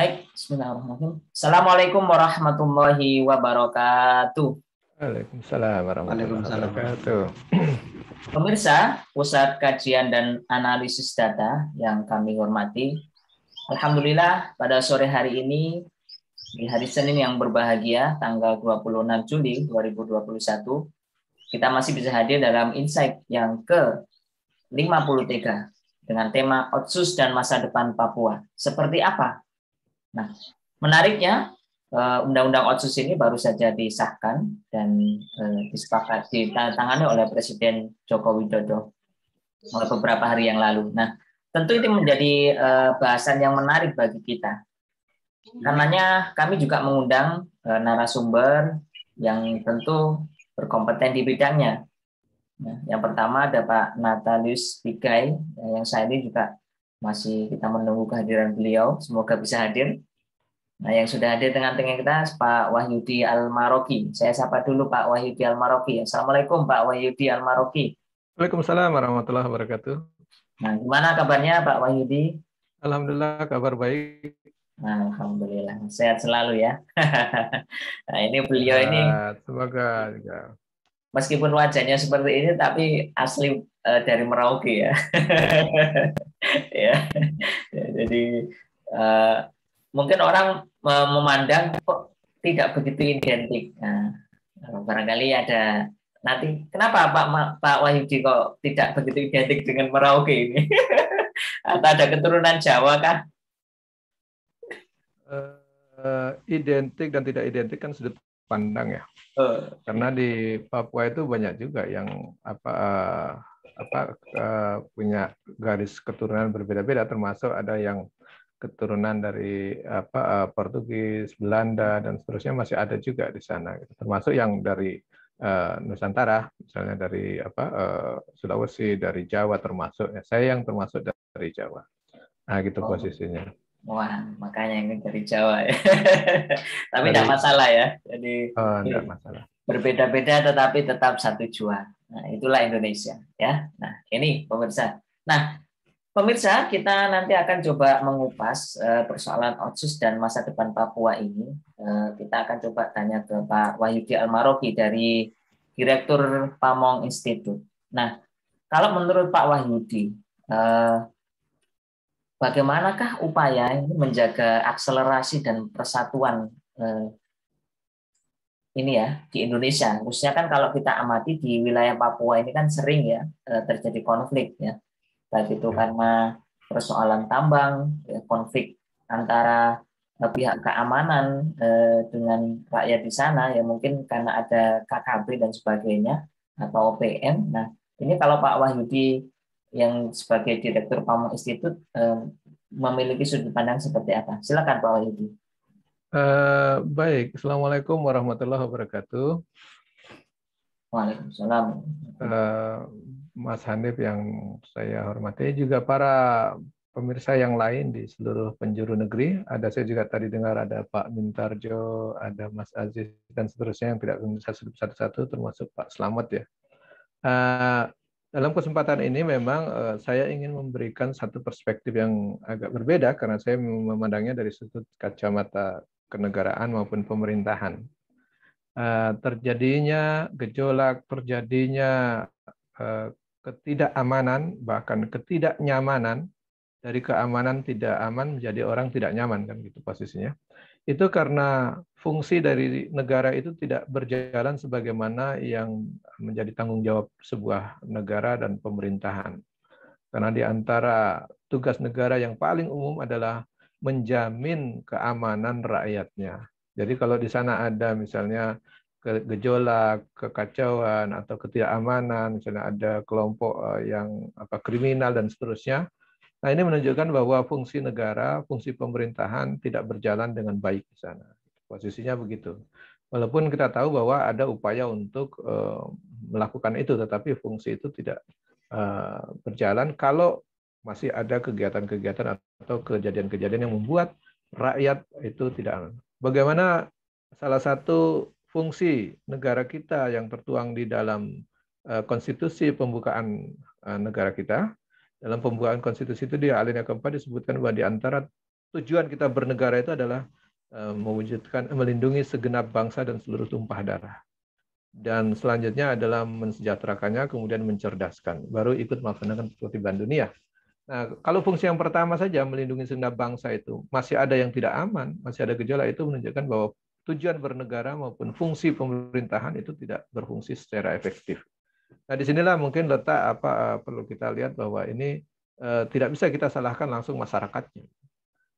Baik, bismillahirrahmanirrahim. Assalamualaikum warahmatullahi wabarakatuh. Waalaikumsalam warahmatullahi wabarakatuh. Pemirsa, Pusat Kajian dan Analisis Data yang kami hormati, Alhamdulillah pada sore hari ini, di hari Senin yang berbahagia, tanggal 26 Juli 2021, kita masih bisa hadir dalam Insight yang ke-53 dengan tema Otsus dan Masa Depan Papua. Seperti apa Nah, menariknya eh, Undang-Undang Otsus ini baru saja disahkan dan eh, disepakati ditandatangani oleh Presiden Joko Widodo oleh beberapa hari yang lalu. Nah, tentu itu menjadi eh, bahasan yang menarik bagi kita. Namanya kami juga mengundang narasumber yang tentu berkompeten di bidangnya. Nah, yang pertama ada Pak Natalius Pigai, yang saya ini juga masih kita menunggu kehadiran beliau. Semoga bisa hadir. Nah, yang sudah hadir dengan tengah kita Pak Wahyudi al maroki Saya sapa dulu Pak Wahyudi al maroki Assalamualaikum Pak Wahyudi al maroki Waalaikumsalam warahmatullahi wabarakatuh. Nah, gimana kabarnya Pak Wahyudi? Alhamdulillah kabar baik. Nah, Alhamdulillah sehat selalu ya. nah, ini beliau ini. Semoga juga. Meskipun wajahnya seperti ini, tapi asli eh, dari Merauke ya. ya. Jadi uh, mungkin orang memandang kok tidak begitu identik. Nah, barangkali ada nanti kenapa Pak Pak Wahyudi kok tidak begitu identik dengan Merauke ini? Atau ada keturunan Jawa kah? Uh, identik dan tidak identik kan sudut pandang ya. Uh. Karena di Papua itu banyak juga yang apa uh, apa eh, punya garis keturunan berbeda-beda termasuk ada yang keturunan dari apa eh, Portugis, Belanda dan seterusnya masih ada juga di sana gitu. termasuk yang dari eh, Nusantara misalnya dari apa Sulawesi dari Jawa termasuk saya yang termasuk dari Jawa nah gitu oh. posisinya Wah, makanya ini dari Jawa ya. Tapi tidak masalah ya. Jadi oh, masalah. berbeda-beda tetapi tetap satu jua. Nah, itulah Indonesia ya. Nah, ini pemirsa. Nah, pemirsa kita nanti akan coba mengupas eh, persoalan otsus dan masa depan Papua ini. Eh, kita akan coba tanya ke Pak Wahyudi Almaroki dari Direktur Pamong Institute. Nah, kalau menurut Pak Wahyudi, eh, bagaimanakah upaya ini menjaga akselerasi dan persatuan ini ya di Indonesia khususnya kan kalau kita amati di wilayah Papua ini kan sering ya eh, terjadi konflik ya baik itu ya. karena persoalan tambang ya, konflik antara eh, pihak keamanan eh, dengan rakyat di sana ya mungkin karena ada KKB dan sebagainya atau OPM. Nah ini kalau Pak Wahyudi yang sebagai direktur Pamung Institut memiliki sudut pandang seperti apa? Silakan Pak Wahyudi. Uh, baik, Assalamualaikum warahmatullahi wabarakatuh. Waalaikumsalam. Uh, Mas Hanif yang saya hormati, juga para pemirsa yang lain di seluruh penjuru negeri. Ada saya juga tadi dengar ada Pak Mintarjo, ada Mas Aziz, dan seterusnya yang tidak bisa satu-satu, termasuk Pak Selamat ya. Uh, dalam kesempatan ini memang uh, saya ingin memberikan satu perspektif yang agak berbeda karena saya memandangnya dari sudut kacamata kenegaraan maupun pemerintahan. Eh, terjadinya gejolak, terjadinya eh, ketidakamanan, bahkan ketidaknyamanan dari keamanan tidak aman menjadi orang tidak nyaman kan gitu posisinya. Itu karena fungsi dari negara itu tidak berjalan sebagaimana yang menjadi tanggung jawab sebuah negara dan pemerintahan. Karena di antara tugas negara yang paling umum adalah menjamin keamanan rakyatnya. Jadi kalau di sana ada misalnya gejolak, kekacauan atau ketidakamanan, misalnya ada kelompok eh, yang apa kriminal dan seterusnya. Nah, ini menunjukkan bahwa fungsi negara, fungsi pemerintahan tidak berjalan dengan baik di sana. Posisinya begitu. Walaupun kita tahu bahwa ada upaya untuk eh, melakukan itu, tetapi fungsi itu tidak eh, berjalan kalau masih ada kegiatan-kegiatan atau kejadian-kejadian yang membuat rakyat itu tidak aman. Bagaimana salah satu fungsi negara kita yang tertuang di dalam eh, konstitusi pembukaan eh, negara kita dalam pembukaan konstitusi itu di alinea keempat disebutkan bahwa di antara tujuan kita bernegara itu adalah eh, mewujudkan melindungi segenap bangsa dan seluruh tumpah darah dan selanjutnya adalah mensejahterakannya kemudian mencerdaskan baru ikut melaksanakan ketertiban dunia Nah, kalau fungsi yang pertama saja melindungi segenap bangsa itu masih ada yang tidak aman, masih ada gejala itu menunjukkan bahwa tujuan bernegara maupun fungsi pemerintahan itu tidak berfungsi secara efektif. Nah, disinilah mungkin letak apa eh, perlu kita lihat bahwa ini eh, tidak bisa kita salahkan langsung masyarakatnya.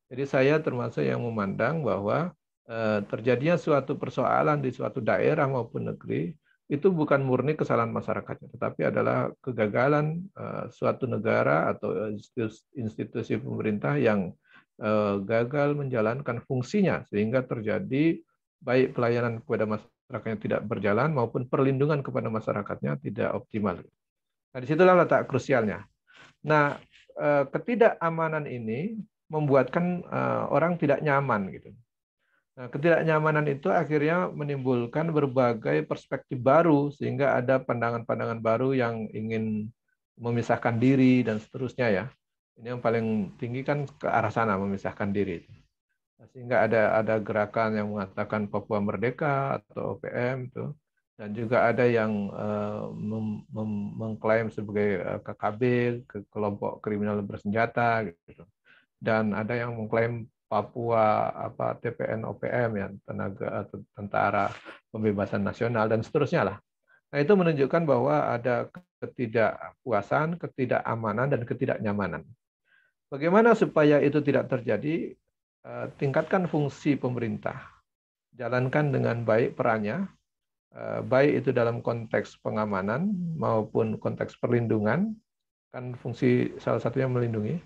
Jadi saya termasuk yang memandang bahwa eh, terjadinya suatu persoalan di suatu daerah maupun negeri itu bukan murni kesalahan masyarakatnya, tetapi adalah kegagalan eh, suatu negara atau institusi pemerintah yang eh, gagal menjalankan fungsinya sehingga terjadi baik pelayanan kepada masyarakatnya tidak berjalan maupun perlindungan kepada masyarakatnya tidak optimal. Nah, situlah letak krusialnya. Nah, eh, ketidakamanan ini membuatkan orang tidak nyaman gitu. Nah, ketidaknyamanan itu akhirnya menimbulkan berbagai perspektif baru sehingga ada pandangan-pandangan baru yang ingin memisahkan diri dan seterusnya ya. Ini yang paling tinggi kan ke arah sana memisahkan diri. Nah, sehingga ada ada gerakan yang mengatakan Papua Merdeka atau OPM itu dan juga ada yang uh, mengklaim sebagai eh, KKB, ke kelompok kriminal bersenjata gitu. Dan ada yang mengklaim Papua apa TPN OPM ya tenaga tentara pembebasan nasional dan seterusnya lah. Nah itu menunjukkan bahwa ada ketidakpuasan, ketidakamanan dan ketidaknyamanan. Bagaimana supaya itu tidak terjadi? Eh, tingkatkan fungsi pemerintah, jalankan dengan baik perannya, eh, baik itu dalam konteks pengamanan maupun konteks perlindungan, kan fungsi salah satunya melindungi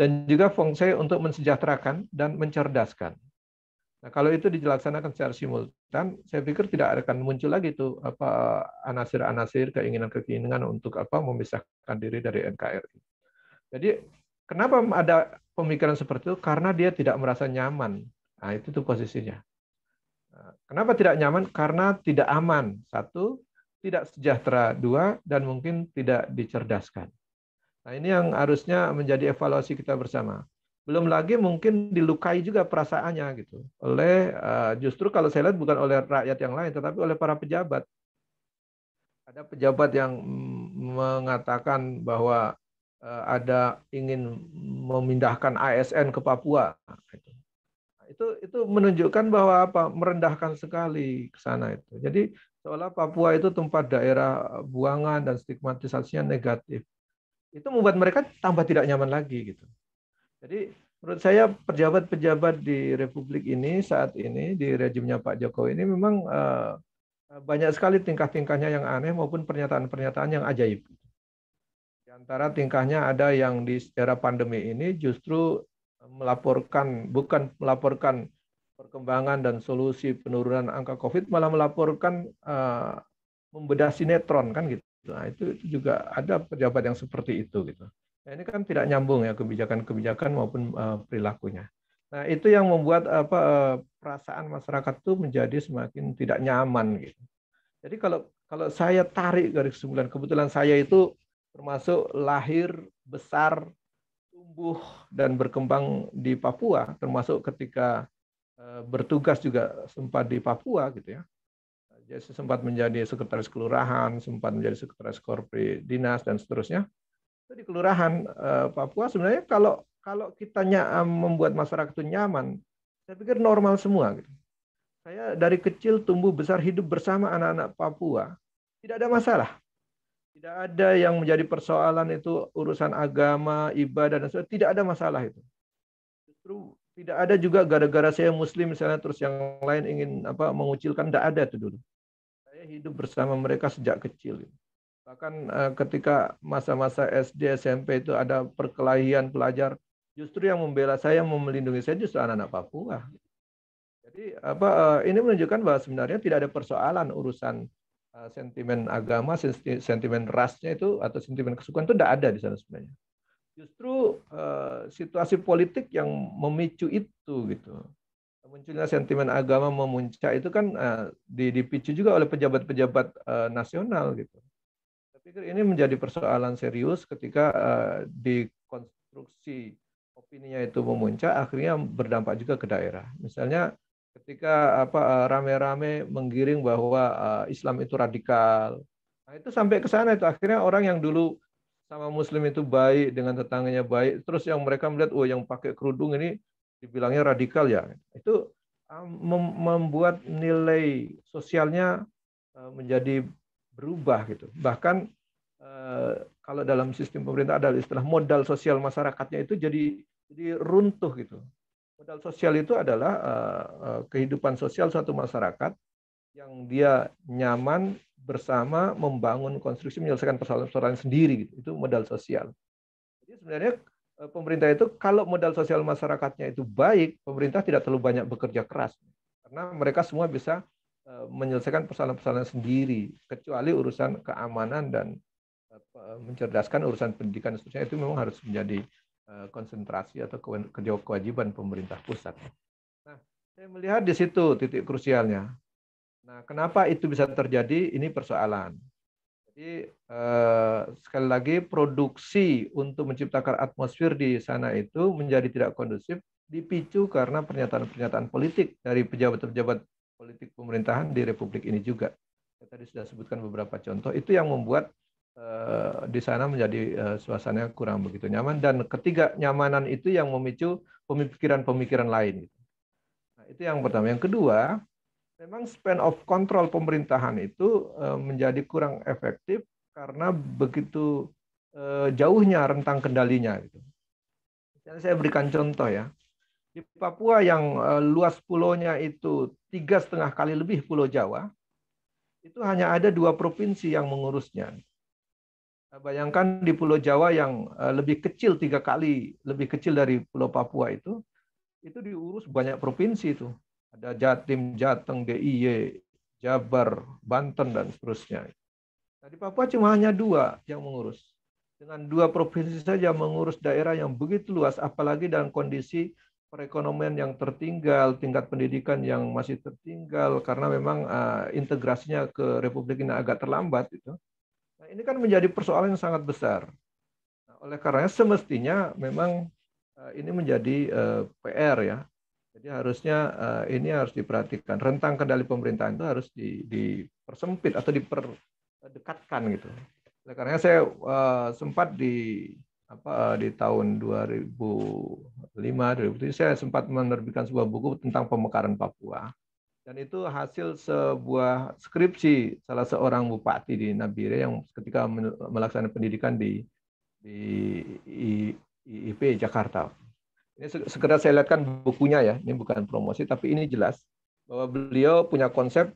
dan juga fungsi untuk mensejahterakan dan mencerdaskan. Nah, kalau itu dilaksanakan secara simultan, saya pikir tidak akan muncul lagi tuh apa anasir-anasir keinginan-keinginan untuk apa memisahkan diri dari NKRI. Jadi kenapa ada pemikiran seperti itu? Karena dia tidak merasa nyaman. Nah, itu tuh posisinya. Nah, kenapa tidak nyaman? Karena tidak aman. Satu, tidak sejahtera. Dua, dan mungkin tidak dicerdaskan. Nah ini yang harusnya menjadi evaluasi kita bersama. Belum lagi mungkin dilukai juga perasaannya gitu oleh eh, justru kalau saya lihat bukan oleh rakyat yang lain tetapi oleh para pejabat. Ada pejabat yang mengatakan bahwa eh, ada ingin memindahkan ASN ke Papua. Gitu. Nah, itu itu menunjukkan bahwa apa merendahkan sekali ke sana itu. Jadi seolah Papua itu tempat daerah eh, buangan dan stigmatisasinya negatif itu membuat mereka tambah tidak nyaman lagi gitu. Jadi menurut saya pejabat-pejabat di Republik ini saat ini di rezimnya Pak Jokowi ini memang uh, banyak sekali tingkah-tingkahnya yang aneh maupun pernyataan-pernyataan yang ajaib. Di antara tingkahnya ada yang di era pandemi ini justru melaporkan bukan melaporkan perkembangan dan solusi penurunan angka COVID malah melaporkan uh, eh, membedah sinetron kan gitu. Nah, itu, juga ada pejabat yang seperti itu gitu. Nah, ini kan tidak nyambung ya kebijakan-kebijakan maupun uh, perilakunya. Nah, itu yang membuat apa uh, perasaan masyarakat tuh menjadi semakin tidak nyaman gitu. Jadi kalau kalau saya tarik garis kesimpulan, kebetulan saya itu termasuk lahir besar tumbuh dan berkembang di Papua, termasuk ketika eh, bertugas juga sempat di Papua gitu ya. Dia ya, sempat menjadi sekretaris kelurahan, sempat menjadi sekretaris korpri dinas dan seterusnya. Itu di kelurahan eh, Papua sebenarnya kalau kalau kita eh, membuat masyarakat itu nyaman, saya pikir normal semua. Gitu. Saya dari kecil tumbuh besar hidup bersama anak-anak Papua, tidak ada masalah. Tidak ada yang menjadi persoalan itu urusan agama, ibadah dan sebagainya. Tidak ada masalah itu. Justru tidak ada juga gara-gara saya muslim misalnya terus yang lain ingin apa mengucilkan tidak ada itu dulu saya hidup bersama mereka sejak kecil. Bahkan eh, ketika masa-masa SD, SMP itu ada perkelahian pelajar, justru yang membela saya, yang melindungi saya justru anak-anak Papua. Jadi apa eh, ini menunjukkan bahwa sebenarnya tidak ada persoalan urusan eh, sentimen agama, sentimen rasnya itu atau sentimen kesukuan itu tidak ada di sana sebenarnya. Justru situasi politik yang memicu itu gitu munculnya sentimen agama memuncak itu kan uh, dipicu juga oleh pejabat-pejabat uh, nasional gitu. Saya pikir ini menjadi persoalan serius ketika uh, dikonstruksi opininya itu memuncak akhirnya berdampak juga ke daerah. Misalnya ketika apa rame-rame menggiring bahwa uh, Islam itu radikal. Nah, itu sampai ke sana itu akhirnya orang yang dulu sama muslim itu baik dengan tetangganya baik, terus yang mereka melihat oh yang pakai kerudung ini dibilangnya radikal ya itu um, membuat nilai sosialnya uh, menjadi berubah gitu bahkan uh, kalau dalam sistem pemerintah ada istilah modal sosial masyarakatnya itu jadi jadi runtuh gitu modal sosial itu adalah uh, kehidupan sosial suatu masyarakat yang dia nyaman bersama membangun konstruksi menyelesaikan persoalan-persoalan sendiri gitu. itu modal sosial jadi sebenarnya Eh, pemerintah itu kalau modal sosial masyarakatnya itu baik, pemerintah tidak terlalu banyak bekerja keras karena mereka semua bisa eh, menyelesaikan persoalan-persoalan sendiri kecuali urusan keamanan dan mencerdaskan urusan pendidikan seterusnya itu memang harus menjadi eh, konsentrasi atau kewajiban pemerintah pusat. Nah, saya melihat di situ titik krusialnya. Nah, kenapa itu bisa terjadi? Ini persoalan. Jadi eh, sekali lagi produksi untuk menciptakan atmosfer di sana itu menjadi tidak kondusif dipicu karena pernyataan-pernyataan politik dari pejabat-pejabat politik pemerintahan di Republik ini juga. Saya tadi sudah sebutkan beberapa contoh. Itu yang membuat eh, di sana menjadi eh, suasananya kurang begitu nyaman dan ketiga nyamanan itu yang memicu pemikiran-pemikiran lain. Nah, itu yang pertama. Yang kedua, Memang span of control pemerintahan itu eh, menjadi kurang efektif karena begitu eh, jauhnya rentang kendalinya. Gitu. Misalnya saya berikan contoh ya, di Papua yang eh, luas pulonya itu tiga setengah kali lebih Pulau Jawa, itu hanya ada dua provinsi yang mengurusnya. Bayangkan di Pulau Jawa yang lebih kecil tiga kali lebih kecil dari Pulau Papua itu, itu diurus banyak provinsi itu ada Jatim, Jateng, DIY, Jabar, Banten, dan seterusnya. Nah, di Papua cuma hanya dua yang mengurus. Dengan dua provinsi saja mengurus daerah yang begitu luas, apalagi dalam kondisi perekonomian yang tertinggal, tingkat pendidikan yang masih tertinggal karena memang uh, integrasinya ke Republik ini agak terlambat itu. Nah, ini kan menjadi persoalan yang sangat besar. Nah, oleh karena semestinya memang uh, ini menjadi uh, eh, PR ya jadi harusnya uh, ini harus diperhatikan. Rentang kendali pemerintahan itu harus di, dipersempit atau diperdekatkan gitu. Oleh karena saya uh, sempat di apa uh, di tahun 2005 2007 saya sempat menerbitkan sebuah buku tentang pemekaran Papua dan itu hasil sebuah skripsi salah seorang bupati di Nabire yang ketika melaksanakan pendidikan di di IIP Jakarta ini segera saya lihatkan bukunya ya, ini bukan promosi, tapi ini jelas bahwa beliau punya konsep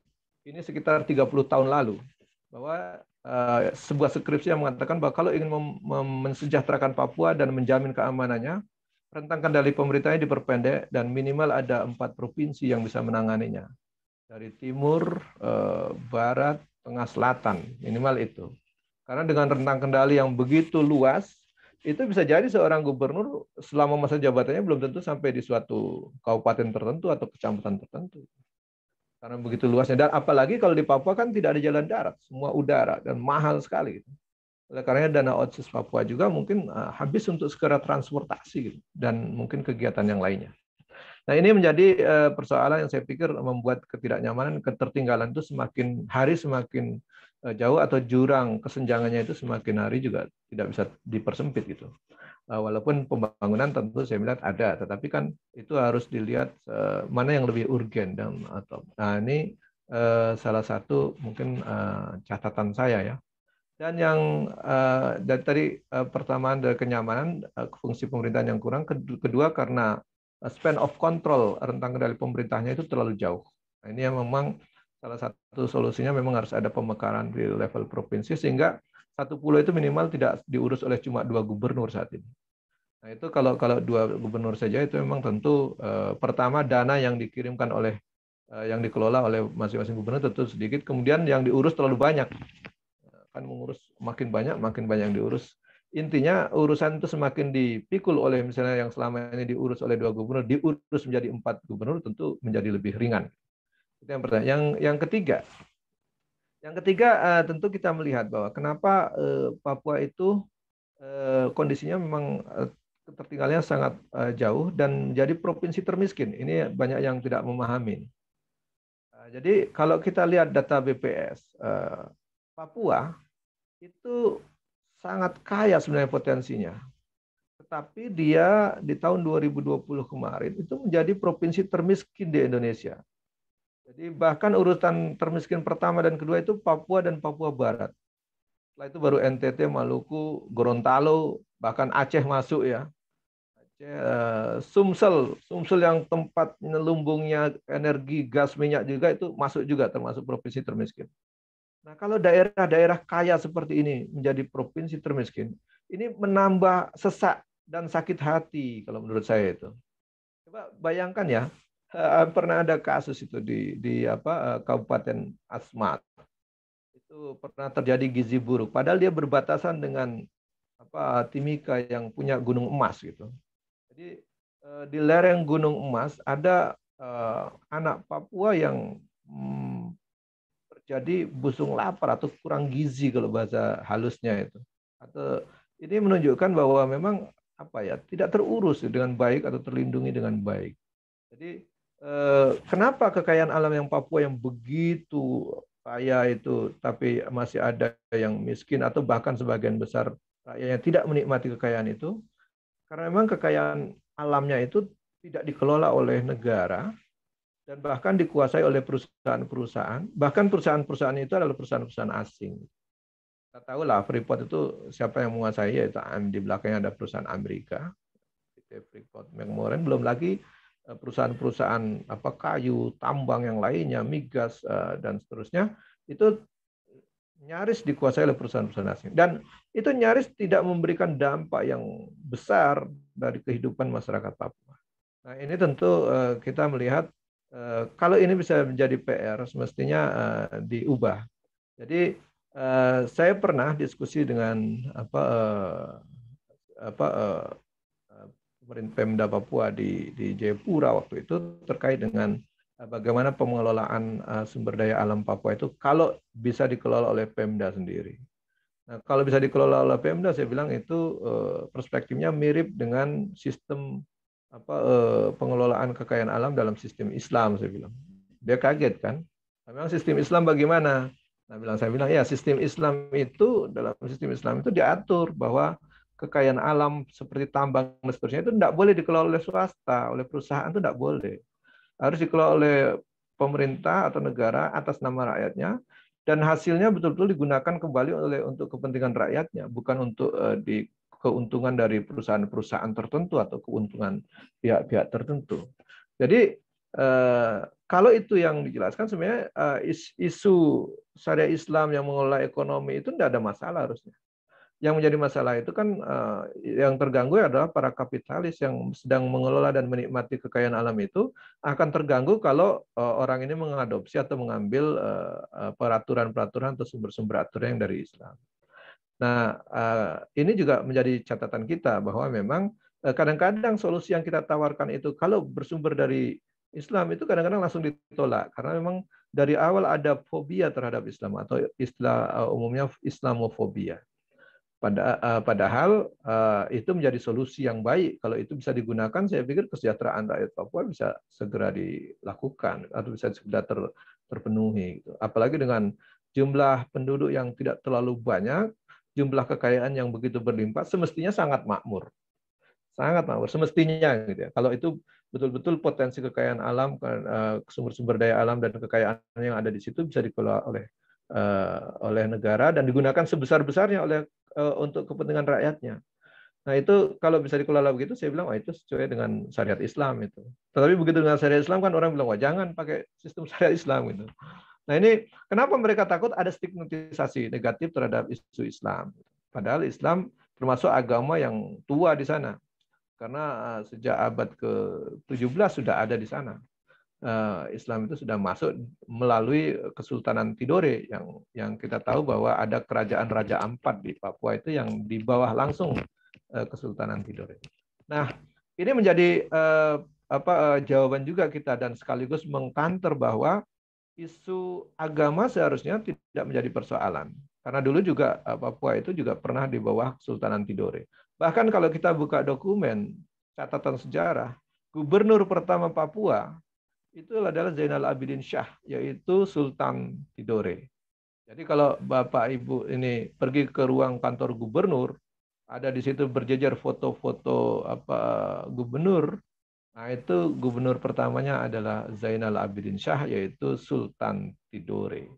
ini sekitar 30 tahun lalu bahwa uh, sebuah skripsi yang mengatakan bahwa kalau ingin mensejahterakan Papua dan menjamin keamanannya, rentang kendali pemerintahnya diperpendek dan minimal ada empat provinsi yang bisa menanganinya dari timur, uh, barat, tengah, selatan minimal itu. Karena dengan rentang kendali yang begitu luas, itu bisa jadi seorang gubernur selama masa jabatannya belum tentu sampai di suatu kabupaten tertentu atau kecamatan tertentu. Karena begitu luasnya. Dan apalagi kalau di Papua kan tidak ada jalan darat, semua udara, dan mahal sekali. Gitu. Oleh karenanya dana OTSIS Papua juga mungkin ah, habis untuk segera transportasi gitu dan mungkin kegiatan yang lainnya. Nah ini menjadi eh, persoalan yang saya pikir membuat ketidaknyamanan, ketertinggalan itu semakin hari semakin Eh, jauh atau jurang kesenjangannya itu semakin hari juga tidak bisa dipersempit gitu. Eh, walaupun pembangunan tentu saya melihat ada, tetapi kan itu harus dilihat eh, mana yang lebih urgen dan atau nah ini salah satu mungkin catatan saya ya. Dan yang dari tadi pertamaan dari kenyamanan fungsi pemerintahan yang kurang, kedua karena span of control rentang kendali pemerintahnya itu terlalu jauh. Nah, ini yang memang salah satu solusinya memang harus ada pemekaran di level provinsi sehingga satu pulau itu minimal tidak diurus oleh cuma dua gubernur saat ini. Nah itu kalau kalau dua gubernur saja itu memang tentu eh, pertama dana yang dikirimkan oleh eh, yang dikelola oleh masing-masing gubernur tentu sedikit, kemudian yang diurus terlalu banyak kan mengurus makin banyak makin banyak yang diurus intinya urusan itu semakin dipikul oleh misalnya yang selama ini diurus oleh dua gubernur diurus menjadi empat gubernur tentu menjadi lebih ringan itu yang pertama. Yang yang ketiga, yang ketiga eh, tentu kita melihat bahwa kenapa eh, Papua itu eh, kondisinya memang uh, tertinggalnya sangat jauh dan menjadi provinsi termiskin. Ini banyak yang tidak memahami. Nah, jadi kalau kita lihat data BPS, Papua itu sangat kaya sebenarnya potensinya. Tetapi dia di tahun 2020 kemarin itu menjadi provinsi termiskin di Indonesia. Jadi bahkan urutan termiskin pertama dan kedua itu Papua dan Papua Barat. Setelah itu baru NTT, Maluku, Gorontalo, bahkan Aceh masuk ya. Aceh, eh, Sumsel, Sumsel yang tempat lumbungnya energi gas minyak juga itu masuk juga termasuk provinsi termiskin. Nah kalau daerah-daerah kaya seperti ini menjadi provinsi termiskin, ini menambah sesak dan sakit hati kalau menurut saya itu. Coba bayangkan ya, Eh, eh, pernah ada kasus itu di di apa eh, Kabupaten Asmat itu pernah terjadi gizi buruk padahal dia berbatasan dengan apa Timika yang punya gunung emas gitu jadi di lereng gunung emas ada uh, anak Papua yang hmm, terjadi busung lapar atau kurang gizi kalau bahasa halusnya itu atau ini menunjukkan bahwa memang apa ya tidak terurus dengan baik atau terlindungi dengan baik jadi Eh, kenapa kekayaan alam yang Papua yang begitu kaya itu tapi masih ada yang miskin atau bahkan sebagian besar yang tidak menikmati kekayaan itu karena memang kekayaan alamnya itu tidak dikelola oleh negara dan bahkan dikuasai oleh perusahaan-perusahaan bahkan perusahaan-perusahaan itu adalah perusahaan-perusahaan asing kita tahu lah Freeport itu siapa yang menguasai yaitu ah, di belakangnya ada perusahaan Amerika Freeport McMoran belum lagi Eh, perusahaan-perusahaan apa kayu, tambang yang lainnya, migas eh, dan seterusnya itu nyaris dikuasai oleh perusahaan-perusahaan asing dan itu nyaris tidak memberikan dampak yang besar dari kehidupan masyarakat Papua. Nah, ini tentu eh, kita melihat kalau ini bisa menjadi PR semestinya diubah. Jadi saya pernah diskusi dengan apa apa Pemda Papua di, di Jayapura waktu itu terkait dengan eh, bagaimana pengelolaan eh, sumber daya alam Papua itu kalau bisa dikelola oleh Pemda sendiri. Nah, kalau bisa dikelola oleh Pemda, saya bilang itu eh, perspektifnya mirip dengan sistem apa pengelolaan kekayaan alam dalam sistem Islam, saya bilang. Dia kaget kan? Nah, memang sistem Islam bagaimana? Nah, bilang saya bilang ya sistem Islam itu dalam sistem Islam itu diatur bahwa kekayaan alam seperti tambang dan seterusnya itu tidak boleh dikelola oleh swasta, oleh perusahaan itu tidak boleh. Harus dikelola oleh pemerintah atau negara atas nama rakyatnya dan hasilnya betul-betul digunakan kembali oleh untuk kepentingan rakyatnya, bukan untuk uh, di keuntungan dari perusahaan-perusahaan tertentu atau keuntungan pihak-pihak tertentu. Jadi eh, kalau itu yang dijelaskan sebenarnya eh, isu syariah Islam yang mengelola ekonomi itu tidak ada masalah harusnya yang menjadi masalah itu kan uh, yang terganggu adalah para kapitalis yang sedang mengelola dan menikmati kekayaan alam itu akan terganggu kalau uh, orang ini mengadopsi atau mengambil uh, peraturan-peraturan atau sumber-sumber aturan yang dari Islam. Nah, uh, ini juga menjadi catatan kita bahwa memang kadang-kadang solusi yang kita tawarkan itu kalau bersumber dari Islam itu kadang-kadang langsung ditolak karena memang dari awal ada fobia terhadap Islam atau istilah umumnya Islamofobia. Pada, eh, padahal eh, itu menjadi solusi yang baik. Kalau itu bisa digunakan, saya pikir kesejahteraan rakyat Papua bisa segera dilakukan atau bisa segera ter, terpenuhi. Gitu. Apalagi dengan jumlah penduduk yang tidak terlalu banyak, jumlah kekayaan yang begitu berlimpah, semestinya sangat makmur. Sangat makmur, semestinya. Gitu ya. Kalau itu betul-betul potensi kekayaan alam, eh, sumber-sumber daya alam dan kekayaan yang ada di situ bisa dikelola oleh oleh negara dan digunakan sebesar-besarnya oleh Eh, untuk kepentingan rakyatnya. Nah itu kalau bisa dikelola begitu, saya bilang wah itu sesuai dengan syariat Islam itu. Tetapi begitu dengan syariat Islam kan orang bilang wah jangan pakai sistem syariat Islam gitu. Nah ini kenapa mereka takut ada stigmatisasi negatif terhadap isu Islam. Padahal Islam termasuk agama yang tua di sana. Karena eh, sejak abad ke-17 sudah ada di sana. Eh, Islam itu sudah masuk melalui Kesultanan Tidore yang yang kita tahu bahwa ada kerajaan Raja Ampat di Papua itu yang di bawah langsung eh, Kesultanan Tidore. Nah, ini menjadi eh, apa jawaban juga kita dan sekaligus mengkanter bahwa isu agama seharusnya tidak menjadi persoalan karena dulu juga Papua itu juga pernah di bawah Kesultanan Tidore. Bahkan kalau kita buka dokumen catatan sejarah, gubernur pertama Papua itu adalah Zainal Abidin Shah, yaitu Sultan Tidore. Jadi kalau Bapak Ibu ini pergi ke ruang kantor gubernur, ada di situ berjejer foto-foto apa gubernur. Nah, itu gubernur pertamanya adalah Zainal Abidin Shah, yaitu Sultan Tidore.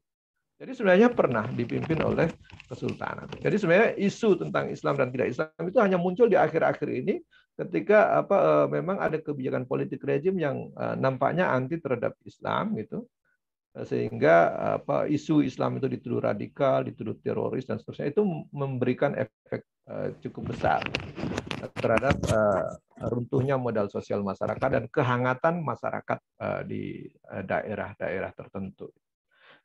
Jadi sebenarnya pernah dipimpin oleh kesultanan. Jadi sebenarnya isu tentang Islam dan tidak Islam itu hanya muncul di akhir-akhir ini ketika apa eh, memang ada kebijakan politik rejim yang eh, nampaknya anti terhadap Islam gitu eh, sehingga apa isu Islam itu dituduh radikal, dituduh teroris dan seterusnya itu memberikan efek uh, cukup besar terhadap uh, runtuhnya modal sosial masyarakat dan kehangatan masyarakat uh, di daerah-daerah tertentu.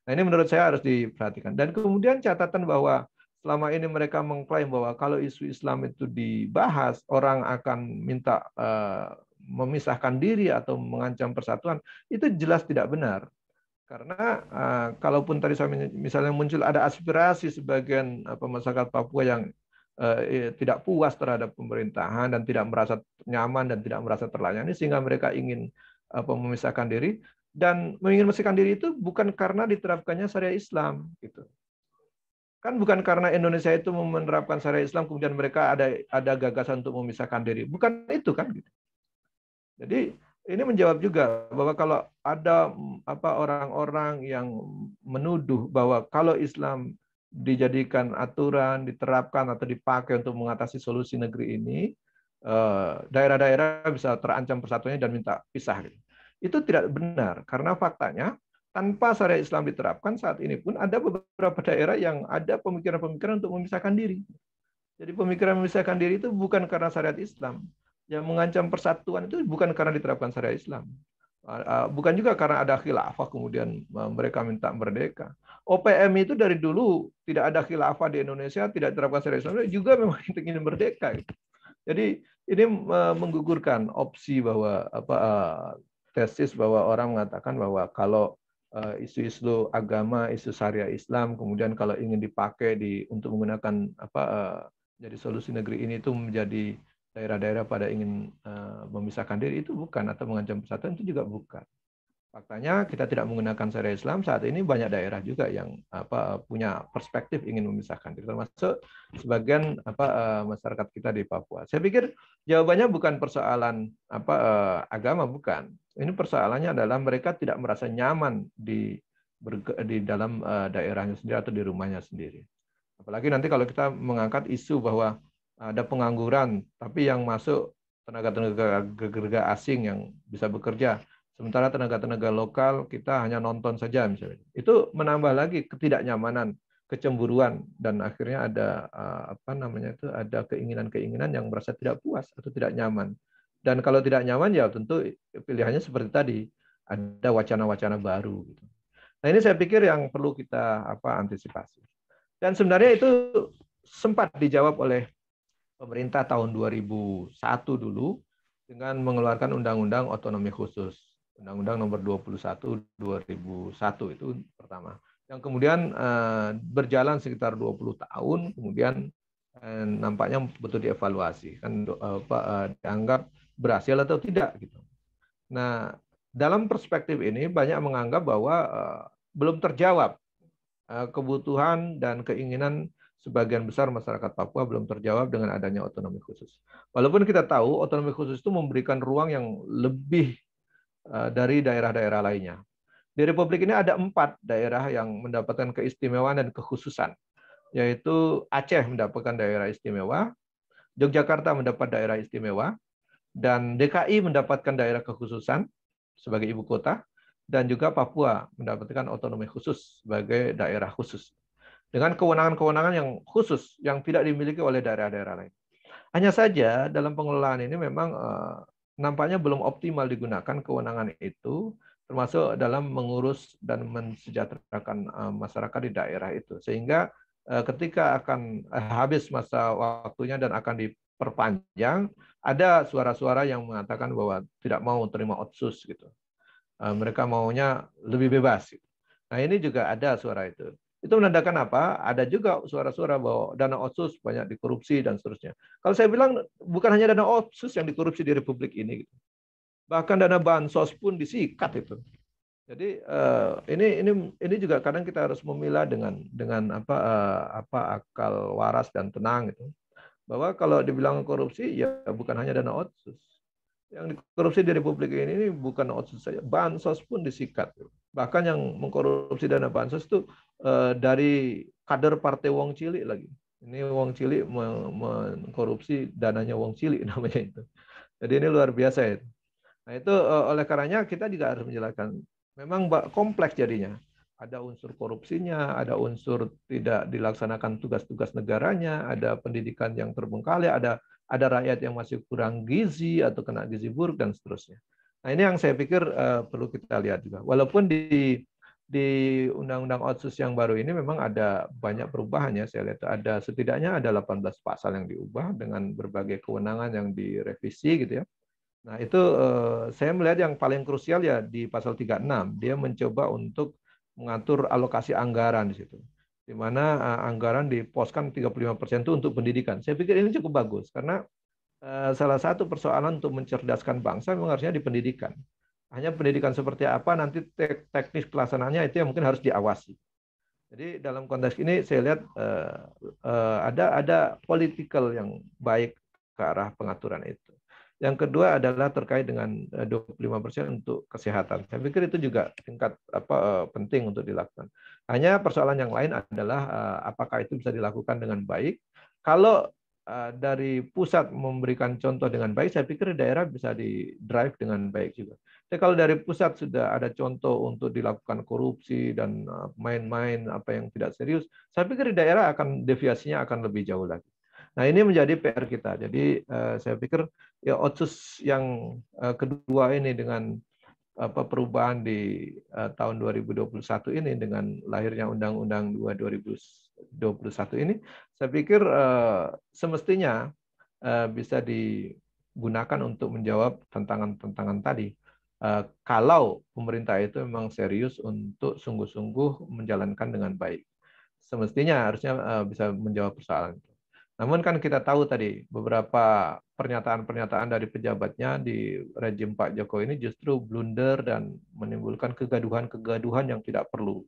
Nah ini menurut saya harus diperhatikan dan kemudian catatan bahwa selama ini mereka mengklaim bahwa kalau isu Islam itu dibahas, orang akan minta uh, memisahkan diri atau mengancam persatuan, itu jelas tidak benar. Karena uh, kalaupun tadi saya misalnya muncul ada aspirasi sebagian uh, eh, masyarakat Papua yang tidak puas terhadap pemerintahan dan tidak merasa nyaman dan tidak merasa terlayani sehingga mereka ingin memisahkan diri dan ingin memisahkan diri itu bukan karena diterapkannya syariah Islam gitu. Kan bukan karena Indonesia itu menerapkan syariat Islam kemudian mereka ada ada gagasan untuk memisahkan diri. Bukan itu kan gitu. Jadi ini menjawab juga bahwa kalau ada apa orang-orang yang menuduh bahwa kalau Islam dijadikan aturan, diterapkan atau dipakai untuk mengatasi solusi negeri ini, eh, daerah-daerah bisa terancam persatuannya dan minta pisah. Gitu. Itu tidak benar karena faktanya tanpa syariat Islam diterapkan saat ini pun ada beberapa daerah yang ada pemikiran-pemikiran untuk memisahkan diri. Jadi pemikiran memisahkan diri itu bukan karena syariat Islam. Yang mengancam persatuan itu bukan karena diterapkan syariat Islam. Ah, ah, bukan juga karena ada khilafah kemudian ah, mereka minta merdeka. OPM itu dari dulu tidak ada khilafah di Indonesia, tidak diterapkan syariat Islam, juga memang ingin merdeka. Jadi ini menggugurkan opsi bahwa apa tesis bahwa orang mengatakan bahwa kalau Eh, isu-isu agama, isu syariah Islam, kemudian kalau ingin dipakai di untuk menggunakan apa eh, jadi solusi negeri ini itu menjadi daerah-daerah pada ingin eh, memisahkan diri itu bukan atau mengancam persatuan itu juga bukan. Faktanya kita tidak menggunakan syariah Islam saat ini banyak daerah juga yang apa punya perspektif ingin memisahkan termasuk sebagian apa eh, masyarakat kita di Papua. Saya pikir jawabannya bukan persoalan apa eh, agama bukan. Ini persoalannya adalah mereka tidak merasa nyaman di di dalam eh, daerahnya sendiri atau di rumahnya sendiri. Apalagi nanti kalau kita mengangkat isu bahwa ada pengangguran tapi yang masuk tenaga-tenaga asing yang bisa bekerja Sementara tenaga-tenaga lokal kita hanya nonton saja misalnya. Itu menambah lagi ketidaknyamanan, kecemburuan dan akhirnya ada eh, apa namanya itu ada keinginan-keinginan yang merasa tidak puas atau tidak nyaman. Dan kalau tidak nyaman ya tentu pilihannya seperti tadi ada wacana-wacana baru gitu. Nah, ini saya pikir yang perlu kita apa antisipasi. Dan sebenarnya itu sempat dijawab oleh pemerintah tahun 2001 dulu dengan mengeluarkan undang-undang otonomi khusus. Undang-Undang Nomor 21 2001 itu pertama. Yang kemudian eh, berjalan sekitar 20 tahun, kemudian eh, nampaknya betul dievaluasi kan eh, apa, dianggap berhasil atau tidak gitu. Nah, dalam perspektif ini banyak menganggap bahwa belum terjawab kebutuhan dan keinginan sebagian besar masyarakat Papua belum terjawab dengan adanya otonomi khusus. Walaupun kita tahu otonomi khusus itu memberikan ruang yang lebih Eh, dari daerah-daerah lainnya. Di Republik ini ada empat daerah yang mendapatkan keistimewaan dan kekhususan, yaitu Aceh mendapatkan daerah istimewa, Yogyakarta mendapat daerah istimewa, dan DKI mendapatkan daerah kekhususan sebagai ibu kota, dan juga Papua mendapatkan otonomi khusus sebagai daerah khusus dengan kewenangan-kewenangan yang khusus yang tidak dimiliki oleh daerah-daerah lain. Hanya saja dalam pengelolaan ini memang eh, nampaknya belum optimal digunakan kewenangan itu termasuk dalam mengurus dan mensejahterakan eh, masyarakat di daerah itu sehingga eh, ketika akan eh, habis masa waktunya dan akan diperpanjang ada suara-suara yang mengatakan bahwa tidak mau terima otsus gitu mereka maunya lebih bebas gitu. nah ini juga ada suara itu itu menandakan apa? Ada juga suara-suara bahwa dana otsus banyak dikorupsi dan seterusnya. Kalau saya bilang bukan hanya dana otsus yang dikorupsi di republik ini, gitu. bahkan dana bansos pun disikat itu. Jadi eh, ini ini ini juga kadang kita harus memilah dengan dengan apa eh, apa akal waras dan tenang itu Bahwa kalau dibilang korupsi ya bukan hanya dana otsus. Yang dikorupsi di republik ini, ini bukan otsus saja, bansos pun disikat. Gitu bahkan yang mengkorupsi dana bansos itu eh, dari kader partai Wong Cilik lagi. Ini Wong Cilik mengkorupsi dananya Wong Cilik namanya itu. Jadi ini luar biasa itu. Nah itu eh, oleh karenanya kita juga harus menjelaskan. Memang kompleks jadinya. Ada unsur korupsinya, ada unsur tidak dilaksanakan tugas-tugas negaranya, ada pendidikan yang terbengkalai, ada ada rakyat yang masih kurang gizi atau kena gizi buruk dan seterusnya. Nah ini yang saya pikir uh, perlu kita lihat juga. Walaupun di di undang-undang otsus yang baru ini memang ada banyak perubahan ya saya lihat ada setidaknya ada 18 pasal yang diubah dengan berbagai kewenangan yang direvisi gitu ya. Nah, itu uh, saya melihat yang paling krusial ya di pasal 36 dia mencoba untuk mengatur alokasi anggaran di situ. Di mana uh, anggaran diposkan 35% itu untuk pendidikan. Saya pikir ini cukup bagus karena Eh, salah satu persoalan untuk mencerdaskan bangsa memang harusnya di pendidikan. Hanya pendidikan seperti apa nanti teknis pelaksanaannya itu yang mungkin harus diawasi. Jadi dalam konteks ini saya lihat uh, uh, ada ada political yang baik ke arah pengaturan itu. Yang kedua adalah terkait dengan 25% untuk kesehatan. Saya pikir itu juga tingkat apa penting untuk dilakukan. Hanya persoalan yang lain adalah apakah itu bisa dilakukan dengan baik. Kalau Eh, dari pusat memberikan contoh dengan baik, saya pikir daerah bisa di drive dengan baik juga. Tapi kalau dari pusat sudah ada contoh untuk dilakukan korupsi dan eh, main-main apa yang tidak serius, saya pikir daerah akan deviasinya akan lebih jauh lagi. Nah ini menjadi PR kita. Jadi eh, saya pikir ya otsus yang kedua ini dengan apa perubahan di tahun 2021 ini dengan lahirnya Undang-Undang 2 2000 2021 ini saya pikir eh, semestinya eh, bisa digunakan untuk menjawab tantangan-tantangan tadi. Eh, kalau pemerintah itu memang serius untuk sungguh-sungguh menjalankan dengan baik. Semestinya harusnya bisa menjawab persoalan itu. Namun kan kita tahu tadi beberapa pernyataan-pernyataan dari pejabatnya di rejim Pak Jokowi ini justru blunder dan menimbulkan kegaduhan-kegaduhan yang tidak perlu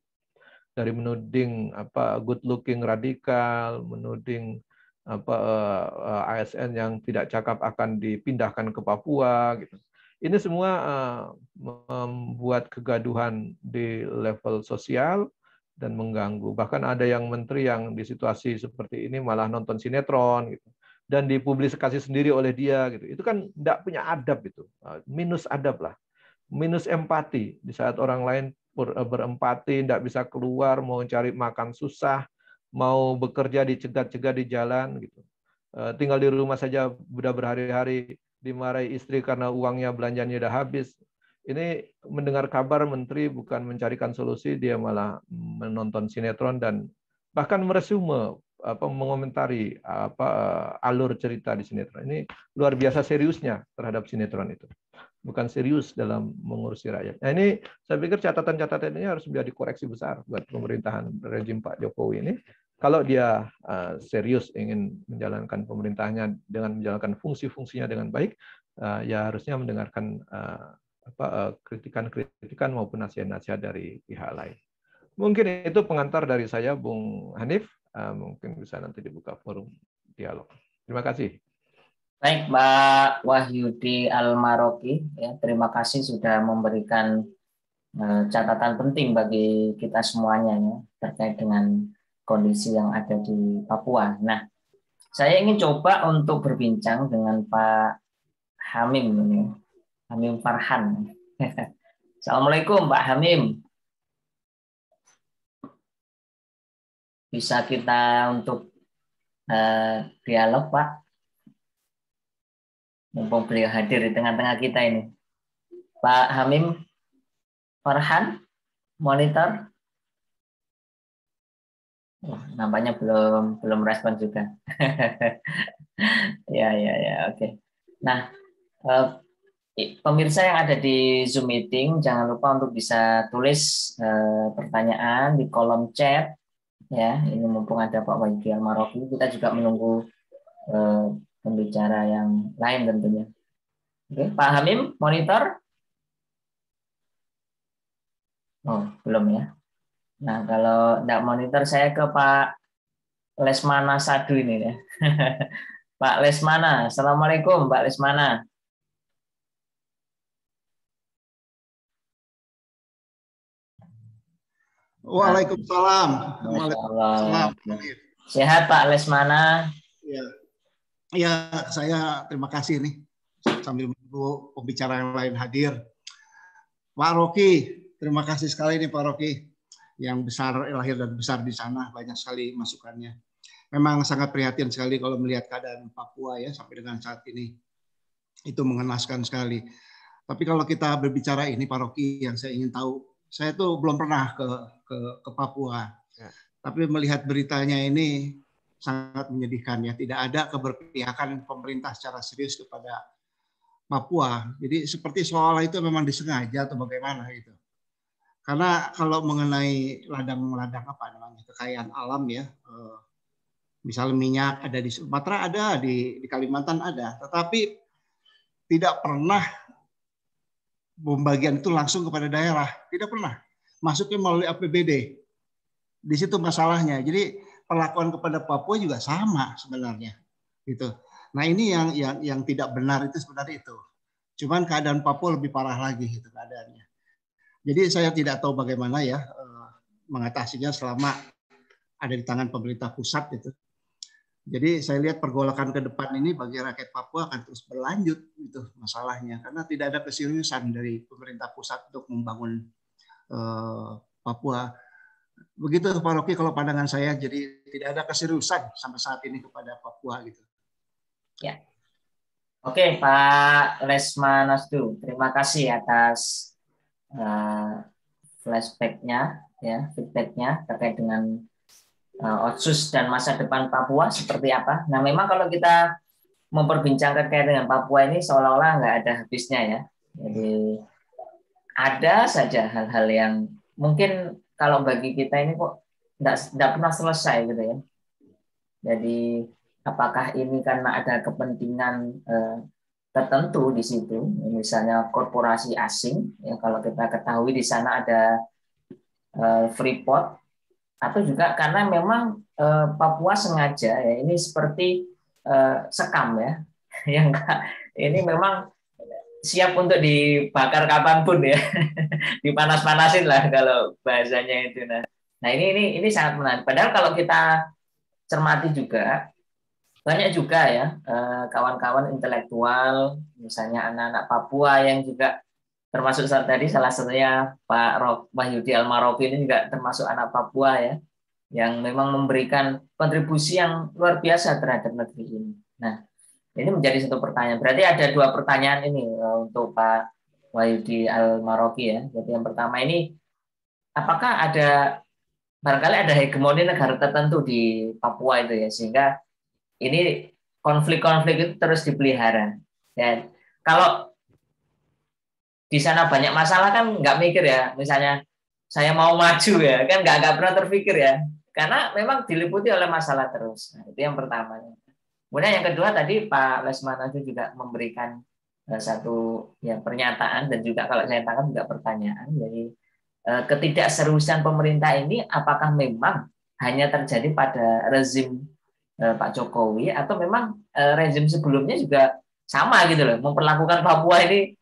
dari menuding apa good looking radikal, menuding apa eh, eh, ASN yang tidak cakap akan dipindahkan ke Papua gitu. Ini semua eh, membuat kegaduhan di level sosial dan mengganggu. Bahkan ada yang menteri yang di situasi seperti ini malah nonton sinetron gitu dan dipublikasi sendiri oleh dia gitu. Itu kan tidak punya adab itu. Minus adab lah. Minus empati di saat orang lain berempati, tidak bisa keluar, mau cari makan susah, mau bekerja dicegat-cegat di jalan gitu. Eh, tinggal di rumah saja sudah berhari-hari dimarahi istri karena uangnya belanjanya udah habis. Ini mendengar kabar menteri bukan mencarikan solusi, dia malah menonton sinetron dan bahkan meresume apa mengomentari apa eh, alur cerita di sinetron. Ini luar biasa seriusnya terhadap sinetron itu bukan serius dalam mengurusi rakyat. Nah, ini saya pikir catatan-catatan ini harus menjadi koreksi besar buat pemerintahan rejim Pak Jokowi ini. Kalau dia eh, serius ingin menjalankan pemerintahnya dengan menjalankan fungsi-fungsinya dengan baik, eh, ya harusnya mendengarkan eh, kritikan-kritikan maupun nasihat-nasihat dari pihak lain. Mungkin itu pengantar dari saya, Bung Hanif. Mungkin bisa nanti dibuka forum dialog. Terima kasih. Baik, Mbak Wahyudi Almaroki, ya, terima kasih sudah memberikan eh, catatan penting bagi kita semuanya ya, terkait dengan kondisi yang ada di Papua. Nah, saya ingin coba untuk berbincang dengan Pak Hamim ini, Hamim Farhan. Assalamualaikum, Pak Hamim. Bisa kita untuk uh, dialog, Pak? mumpung beliau hadir di tengah-tengah kita ini. Pak Hamim Farhan, monitor. Oh, nampaknya belum belum respon juga. ya ya ya, oke. Okay. Nah, eh, pemirsa yang ada di Zoom meeting jangan lupa untuk bisa tulis eh, pertanyaan di kolom chat ya. Ini mumpung ada Pak Wahyu Almaroki, kita juga menunggu eh, pembicara yang lain tentunya. Oke, Pak Hamim, monitor? Oh, belum ya. Nah, kalau tidak monitor, saya ke Pak Lesmana Sadu ini ya. Pak Lesmana, Assalamualaikum Pak Lesmana. Waalaikumsalam. Waalaikumsalam. Sehat Pak Lesmana? Ya. Ya, saya terima kasih nih sambil menunggu pembicara yang lain hadir. Pak Rocky, terima kasih sekali nih Pak Rocky yang besar lahir dan besar di sana banyak sekali masukannya. Memang sangat prihatin sekali kalau melihat keadaan Papua ya sampai dengan saat ini. Itu mengenaskan sekali. Tapi kalau kita berbicara ini Pak Rocky yang saya ingin tahu, saya tuh belum pernah ke ke, ke Papua. Ya. Tapi melihat beritanya ini sangat menyedihkan ya. Tidak ada keberpihakan pemerintah secara serius kepada Papua. Jadi seperti seolah itu memang disengaja atau bagaimana gitu. Karena kalau mengenai ladang-ladang apa namanya kekayaan alam ya, eh, misalnya minyak ada di Sumatera ada di, di Kalimantan ada, tetapi tidak pernah pembagian itu langsung kepada daerah, tidak pernah. Masuknya melalui APBD. Di situ masalahnya. Jadi perlakuan kepada Papua juga sama sebenarnya gitu. Nah ini yang yang yang tidak benar itu sebenarnya itu. Cuman keadaan Papua lebih parah lagi gitu keadaannya. Jadi saya tidak tahu bagaimana ya eh, mengatasinya selama ada di tangan pemerintah pusat gitu. Jadi saya lihat pergolakan ke depan ini bagi rakyat Papua akan terus berlanjut itu masalahnya karena tidak ada keseriusan dari pemerintah pusat untuk membangun uh, Papua begitu Pak Rocky kalau pandangan saya jadi tidak ada keseriusan sampai saat ini kepada Papua gitu. Ya. Oke Pak Lesma Nasdu, terima kasih atas uh, flashbacknya ya feedbacknya terkait dengan uh, otsus dan masa depan Papua seperti apa. Nah memang kalau kita memperbincangkan terkait dengan Papua ini seolah-olah nggak ada habisnya ya. Jadi ada saja hal-hal yang mungkin kalau bagi kita ini kok tidak pernah selesai gitu ya. Jadi apakah ini karena ada kepentingan eh, tertentu di situ, misalnya korporasi asing, ya kalau kita ketahui di sana ada eh, Freeport, atau juga karena memang eh, Papua sengaja ya ini seperti eh, sekam ya, yang ini memang siap untuk dibakar kapanpun ya dipanas-panasin lah kalau bahasanya itu nah nah ini ini ini sangat menarik padahal kalau kita cermati juga banyak juga ya eh, kawan-kawan intelektual misalnya anak-anak Papua yang juga termasuk saat tadi salah satunya Pak Wahyudi Almarofi ini juga termasuk anak Papua ya yang memang memberikan kontribusi yang luar biasa terhadap negeri ini nah ini menjadi satu pertanyaan. Berarti ada dua pertanyaan ini eh, untuk Pak Wahyudi Al Maroki ya. Jadi yang pertama ini apakah ada barangkali ada hegemoni negara tertentu di Papua itu ya sehingga ini konflik-konflik itu terus dipelihara. Dan ya, kalau di sana banyak masalah kan nggak mikir ya, misalnya saya mau maju ya kan nggak nggak pernah terpikir ya, karena memang diliputi oleh masalah terus. Nah, itu yang pertamanya. Kemudian yang kedua tadi Pak Lesmana itu juga memberikan eh, satu ya pernyataan dan juga kalau saya tangkap juga pertanyaan jadi eh, ketidakseriusan pemerintah ini apakah memang hanya terjadi pada rezim eh, Pak Jokowi atau memang rezim sebelumnya juga sama gitu loh memperlakukan Papua ini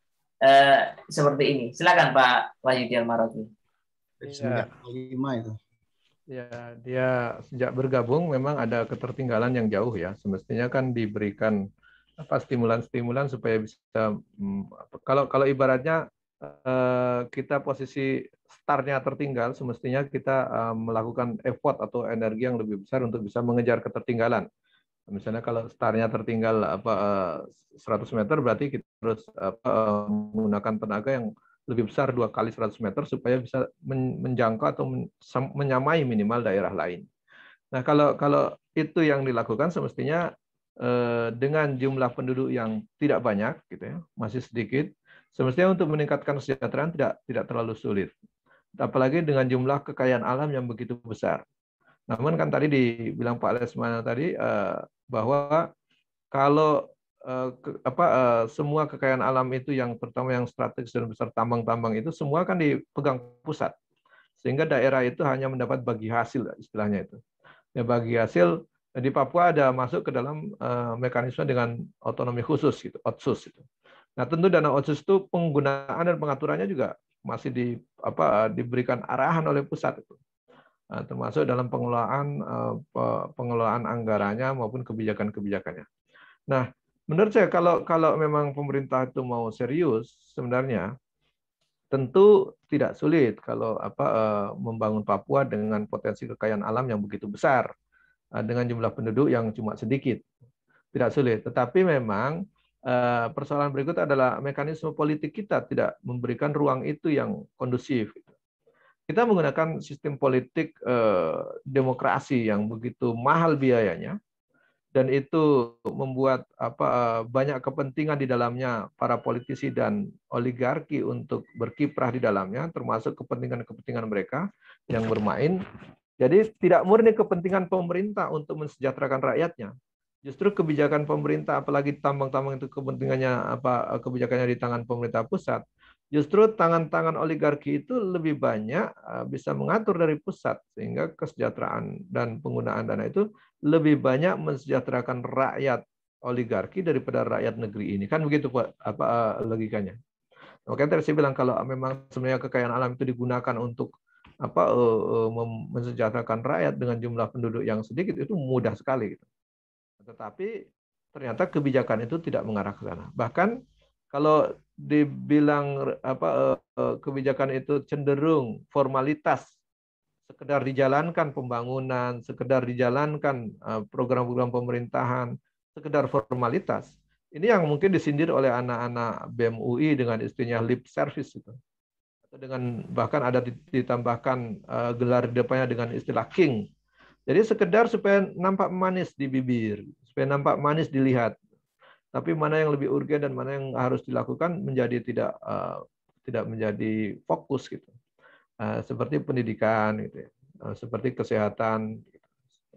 seperti ini silakan Pak Wahyudi Almaroti ya. Iya. Ya, dia sejak bergabung memang ada ketertinggalan yang jauh ya. Semestinya kan diberikan apa stimulan-stimulan supaya bisa mm, kalau kalau ibaratnya eh, kita posisi startnya tertinggal, semestinya kita eh, melakukan effort atau energi yang lebih besar untuk bisa mengejar ketertinggalan. Misalnya kalau startnya tertinggal apa 100 eh, meter berarti kita harus apa, menggunakan tenaga yang lebih besar dua kali 100 meter supaya bisa menjangkau atau menyamai minimal daerah lain. Nah, kalau kalau itu yang dilakukan semestinya eh, dengan jumlah penduduk yang tidak banyak gitu ya, masih sedikit, semestinya untuk meningkatkan kesejahteraan tidak tidak terlalu sulit. Apalagi dengan jumlah kekayaan alam yang begitu besar. Namun kan tadi dibilang Pak Lesmana tadi eh, bahwa kalau Eh, ke, apa uh, semua kekayaan alam itu yang pertama yang strategis dan besar tambang-tambang itu semua kan dipegang pusat sehingga daerah itu hanya mendapat bagi hasil istilahnya itu ya bagi hasil di Papua ada masuk ke dalam uh, mekanisme dengan otonomi khusus gitu otsus itu nah tentu dana otsus itu penggunaan dan pengaturannya juga masih di apa diberikan arahan oleh pusat itu nah, termasuk dalam pengelolaan uh, pengelolaan anggarannya maupun kebijakan-kebijakannya nah menurut saya kalau kalau memang pemerintah itu mau serius sebenarnya tentu tidak sulit kalau apa eh, membangun Papua dengan potensi kekayaan alam yang begitu besar eh, dengan jumlah penduduk yang cuma sedikit tidak sulit tetapi memang eh, persoalan berikut adalah mekanisme politik kita tidak memberikan ruang itu yang kondusif kita menggunakan sistem politik demokrasi yang begitu mahal biayanya dan itu membuat apa banyak kepentingan di dalamnya para politisi dan oligarki untuk berkiprah di dalamnya termasuk kepentingan-kepentingan mereka yang bermain. Jadi tidak murni kepentingan pemerintah untuk mensejahterakan rakyatnya. Justru kebijakan pemerintah apalagi tambang-tambang itu kepentingannya apa kebijakannya di tangan pemerintah pusat Justru tangan-tangan oligarki itu lebih banyak eh, bisa mengatur dari pusat sehingga kesejahteraan dan penggunaan dana itu lebih banyak mensejahterakan rakyat oligarki daripada rakyat negeri ini. Kan begitu Pak apa eh, logikanya? Oke tadi saya bilang kalau memang sebenarnya kekayaan alam itu digunakan untuk apa eh, mensejahterakan rakyat dengan jumlah penduduk yang sedikit itu mudah sekali gitu. Tetapi ternyata kebijakan itu tidak mengarah ke sana. Bahkan kalau dibilang apa eh, eh, kebijakan itu cenderung formalitas sekedar dijalankan pembangunan, sekedar dijalankan eh, program-program pemerintahan, sekedar formalitas. Ini yang mungkin disindir oleh anak-anak BMUI dengan istilah lip service itu. Atau dengan bahkan ada ditambahkan gelar depannya dengan istilah king. Jadi sekedar supaya nampak manis di bibir, supaya nampak manis dilihat tapi mana yang lebih urgen dan mana yang harus dilakukan menjadi tidak uh, tidak menjadi fokus gitu uh, seperti pendidikan gitu ya. uh, seperti kesehatan gitu.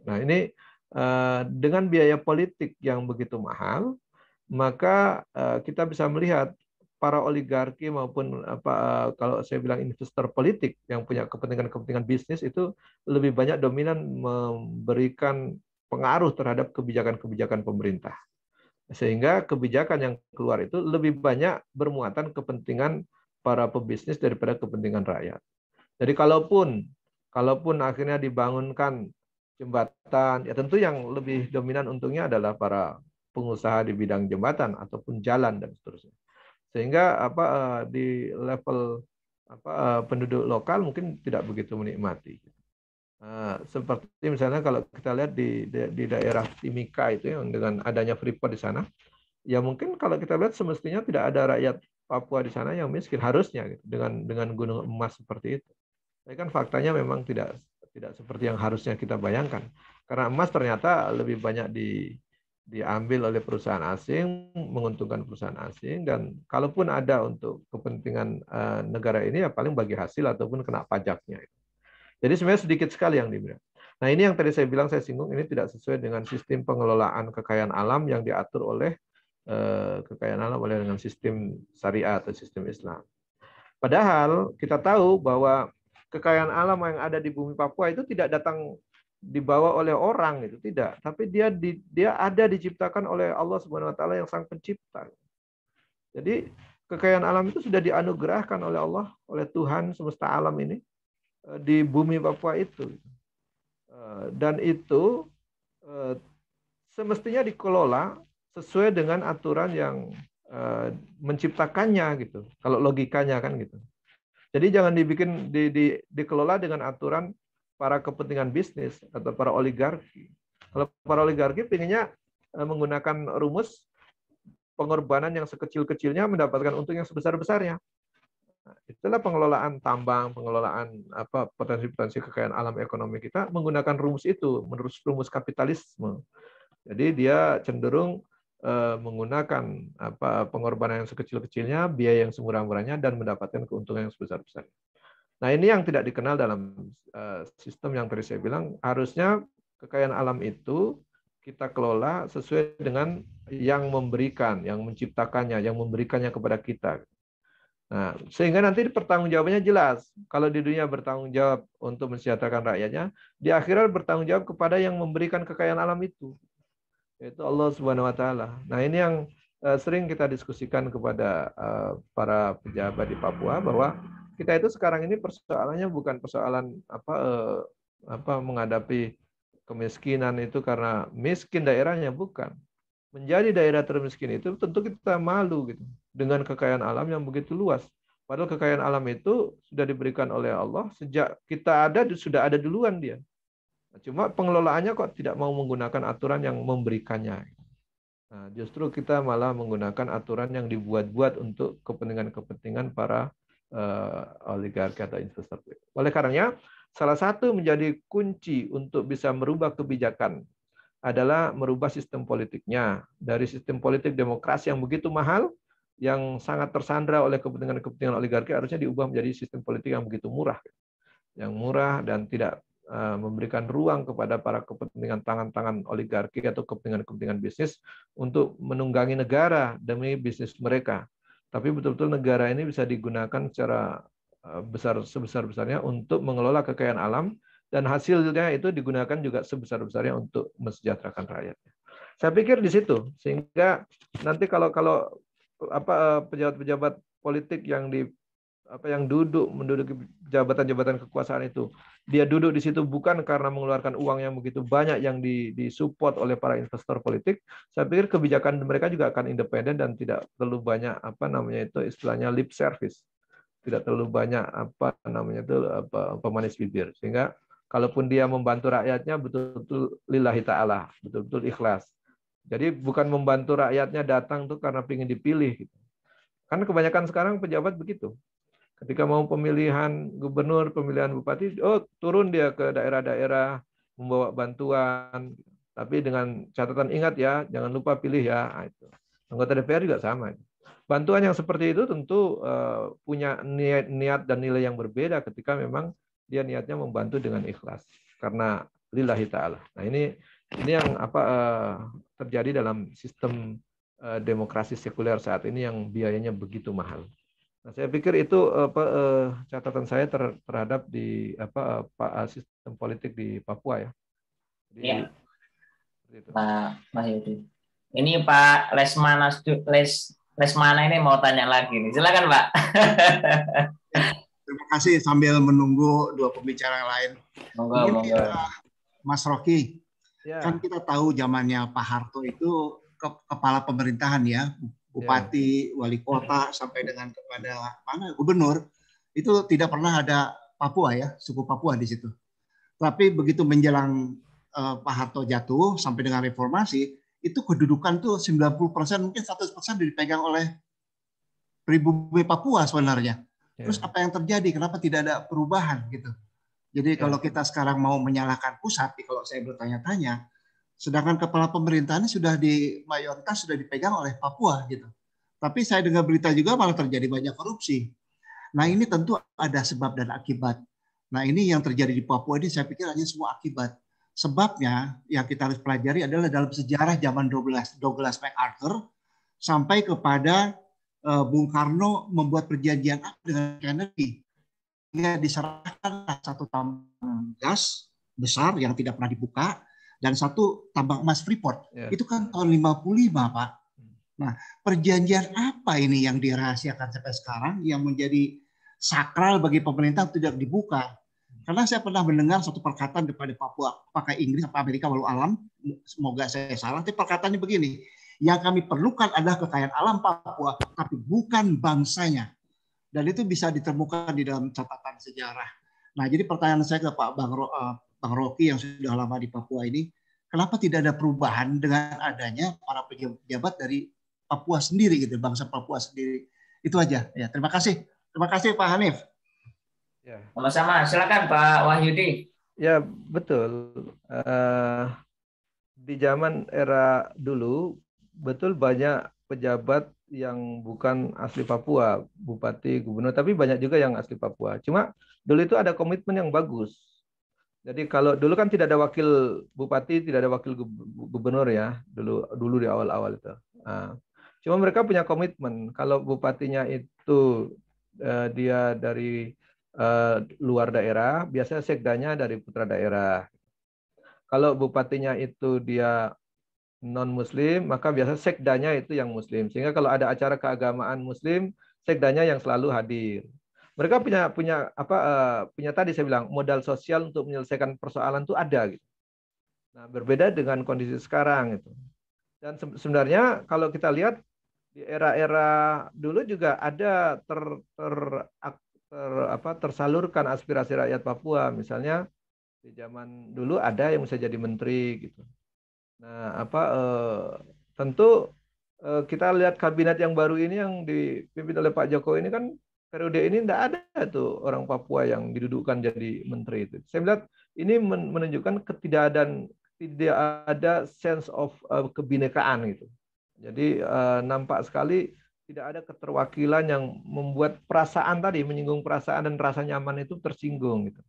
nah ini uh, dengan biaya politik yang begitu mahal maka uh, kita bisa melihat para oligarki maupun apa kalau saya bilang investor politik yang punya kepentingan-kepentingan bisnis itu lebih banyak dominan memberikan pengaruh terhadap kebijakan-kebijakan pemerintah sehingga kebijakan yang keluar itu lebih banyak bermuatan kepentingan para pebisnis daripada kepentingan rakyat. Jadi kalaupun kalaupun akhirnya dibangunkan jembatan, ya tentu yang lebih dominan untungnya adalah para pengusaha di bidang jembatan ataupun jalan dan seterusnya. Sehingga apa eh, di level apa eh, penduduk lokal mungkin tidak begitu menikmati. Eh, seperti misalnya kalau kita lihat di di daerah Timika itu yang dengan adanya Freeport di sana, ya mungkin kalau kita lihat semestinya tidak ada rakyat Papua di sana yang miskin harusnya gitu, dengan dengan gunung emas seperti itu. Tapi kan faktanya memang tidak tidak seperti yang harusnya kita bayangkan. Karena emas ternyata lebih banyak di diambil oleh perusahaan asing, menguntungkan perusahaan asing dan kalaupun ada untuk kepentingan eh, negara ini ya paling bagi hasil ataupun kena pajaknya. itu. Jadi sebenarnya sedikit sekali yang diberikan. Nah ini yang tadi saya bilang saya singgung ini tidak sesuai dengan sistem pengelolaan kekayaan alam yang diatur oleh eh, kekayaan alam oleh dengan sistem syariah atau sistem Islam. Padahal kita tahu bahwa kekayaan alam yang ada di bumi Papua itu tidak datang dibawa oleh orang itu tidak, tapi dia di, dia ada diciptakan oleh Allah Subhanahu wa taala yang sang pencipta. Jadi kekayaan alam itu sudah dianugerahkan oleh Allah, oleh Tuhan semesta alam ini Eh, di bumi Papua itu. Eh, dan itu eh, semestinya dikelola sesuai dengan aturan yang menciptakannya gitu. Kalau logikanya kan gitu. Jadi jangan dibikin di, di, dikelola dengan aturan para kepentingan bisnis atau para oligarki. Kalau para oligarki pinginnya menggunakan rumus pengorbanan yang sekecil-kecilnya mendapatkan untung yang sebesar-besarnya. Nah, itulah pengelolaan tambang, pengelolaan apa potensi-potensi kekayaan alam ekonomi kita menggunakan rumus itu menurut rumus kapitalisme. Jadi dia cenderung eh, menggunakan apa pengorbanan yang sekecil-kecilnya, biaya yang semurah-murahnya dan mendapatkan keuntungan yang sebesar-besarnya. Nah, ini yang tidak dikenal dalam eh, sistem yang tadi saya bilang harusnya kekayaan alam itu kita kelola sesuai dengan yang memberikan, yang menciptakannya, yang memberikannya kepada kita. Nah, sehingga nanti pertanggung jawabannya jelas. Kalau di dunia bertanggung jawab untuk mensejahterakan rakyatnya, di akhirat bertanggung jawab kepada yang memberikan kekayaan alam itu, yaitu Allah Subhanahu wa taala. Nah, ini yang eh, sering kita diskusikan kepada eh, para pejabat di Papua bahwa kita itu sekarang ini persoalannya bukan persoalan apa eh, apa menghadapi kemiskinan itu karena miskin daerahnya bukan menjadi daerah termiskin itu tentu kita malu gitu dengan kekayaan alam yang begitu luas. Padahal kekayaan alam itu sudah diberikan oleh Allah sejak kita ada sudah ada duluan dia. Cuma pengelolaannya kok tidak mau menggunakan aturan yang memberikannya. Nah, justru kita malah menggunakan aturan yang dibuat-buat untuk kepentingan-kepentingan para uh, oligarki atau investor. Oleh karenanya, salah satu menjadi kunci untuk bisa merubah kebijakan adalah merubah sistem politiknya dari sistem politik demokrasi yang begitu mahal yang sangat tersandra oleh kepentingan-kepentingan oligarki harusnya diubah menjadi sistem politik yang begitu murah yang murah dan tidak eh, memberikan ruang kepada para kepentingan tangan-tangan oligarki atau kepentingan-kepentingan bisnis untuk menunggangi negara demi bisnis mereka. Tapi betul-betul negara ini bisa digunakan secara eh, besar sebesar-besarnya untuk mengelola kekayaan alam dan hasilnya itu digunakan juga sebesar-besarnya untuk mensejahterakan rakyatnya. Saya pikir di situ sehingga nanti kalau kalau apa eh, pejabat-pejabat politik yang di apa yang duduk menduduki jabatan-jabatan kekuasaan itu dia duduk di situ bukan karena mengeluarkan uang yang begitu banyak yang di disupport oleh para investor politik saya pikir kebijakan mereka juga akan independen dan tidak terlalu banyak apa namanya itu istilahnya lip service tidak terlalu banyak apa namanya itu apa, pemanis bibir sehingga Kalaupun dia membantu rakyatnya betul-betul lillahi ta'ala, betul-betul ikhlas. Jadi bukan membantu rakyatnya datang tuh karena ingin dipilih. Kan kebanyakan sekarang pejabat begitu. Ketika mau pemilihan gubernur, pemilihan bupati, oh turun dia ke daerah-daerah membawa bantuan. Tapi dengan catatan ingat ya, jangan lupa pilih ya. Nah, itu. Anggota DPR juga sama. Bantuan yang seperti itu tentu eh, punya niat dan nilai yang berbeda ketika memang dia niatnya membantu dengan ikhlas karena lillahi taala. Nah, ini ini yang apa eh, terjadi dalam sistem eh, demokrasi sekuler saat ini yang biayanya begitu mahal. Nah, saya pikir itu apa eh, catatan saya terhadap di apa sistem politik di Papua ya. Jadi, ya. Gitu. Pak Mahyudi, Ini Pak Lesmana Les Lesmana ini mau tanya lagi nih. Silakan Pak. terima kasih sambil menunggu dua pembicara lain. Monggo, monggo. Mas Rocky, ya. kan kita tahu zamannya Pak Harto itu ke kepala pemerintahan ya, bupati, ya. wali kota sampai dengan kepada mana gubernur itu tidak pernah ada Papua ya, suku Papua di situ. Tapi begitu menjelang uh, Pak Harto jatuh sampai dengan reformasi, itu kedudukan tuh 90% persen mungkin 100% persen dipegang oleh pribumi Papua sebenarnya. Ya. Terus apa yang terjadi? Kenapa tidak ada perubahan gitu? Jadi ya. kalau kita sekarang mau menyalahkan pusat, kalau saya bertanya-tanya, sedangkan kepala pemerintahan sudah di mayoritas sudah dipegang oleh Papua gitu. Tapi saya dengar berita juga malah terjadi banyak korupsi. Nah ini tentu ada sebab dan akibat. Nah ini yang terjadi di Papua ini saya pikir hanya semua akibat. Sebabnya yang kita harus pelajari adalah dalam sejarah zaman Douglas, Douglas MacArthur sampai kepada Eh, Bung Karno membuat perjanjian apa dengan Kennedy. Dia diserahkan satu tambang gas besar yang tidak pernah dibuka dan satu tambang emas Freeport. Yeah. Itu kan tahun 55, Pak. Hmm. Nah, perjanjian apa ini yang dirahasiakan sampai sekarang yang menjadi sakral bagi pemerintah tidak dibuka? Karena saya pernah mendengar satu perkataan kepada Papua, pakai Inggris apa Amerika walau alam, semoga saya salah, tapi perkataannya begini, yang kami perlukan adalah kekayaan alam Papua, tapi bukan bangsanya. Dan itu bisa ditemukan di dalam catatan sejarah. Nah, jadi pertanyaan saya ke Pak Bang, Ro, eh, Bang Rocky yang sudah lama di Papua ini, kenapa tidak ada perubahan dengan adanya para pejabat dari Papua sendiri gitu, bangsa Papua sendiri. Itu aja. Ya, terima kasih. Terima kasih Pak Hanif. Ya. Sama-sama. Silakan Pak Wahyudi. Ya betul. Uh, di zaman era dulu betul banyak pejabat yang bukan asli Papua, bupati, gubernur, tapi banyak juga yang asli Papua. Cuma dulu itu ada komitmen yang bagus. Jadi kalau dulu kan tidak ada wakil bupati, tidak ada wakil gubernur ya dulu dulu di awal-awal itu. Ah. cuma mereka punya komitmen. Kalau bupatinya itu eh, dia dari eh, luar daerah, biasanya sekdanya dari putra daerah. Kalau bupatinya itu dia non muslim maka biasa sekdanya itu yang muslim sehingga kalau ada acara keagamaan muslim sekdanya yang selalu hadir mereka punya punya apa eh, punya tadi saya bilang modal sosial untuk menyelesaikan persoalan itu ada gitu nah berbeda dengan kondisi sekarang itu dan sebenarnya kalau kita lihat di era-era dulu juga ada ter, ter, ter, ter apa tersalurkan aspirasi rakyat Papua misalnya di zaman dulu ada yang bisa jadi menteri gitu Nah, apa eh, tentu eh, kita lihat kabinet yang baru ini yang dipimpin oleh Pak Jokowi ini kan periode ini tidak ada tuh orang Papua yang didudukkan jadi menteri itu. Saya melihat ini menunjukkan ketidakadaan tidak ada sense of uh, kebinekaan gitu. Jadi uh, nampak sekali tidak ada keterwakilan yang membuat perasaan tadi menyinggung perasaan dan rasa nyaman itu tersinggung gitu.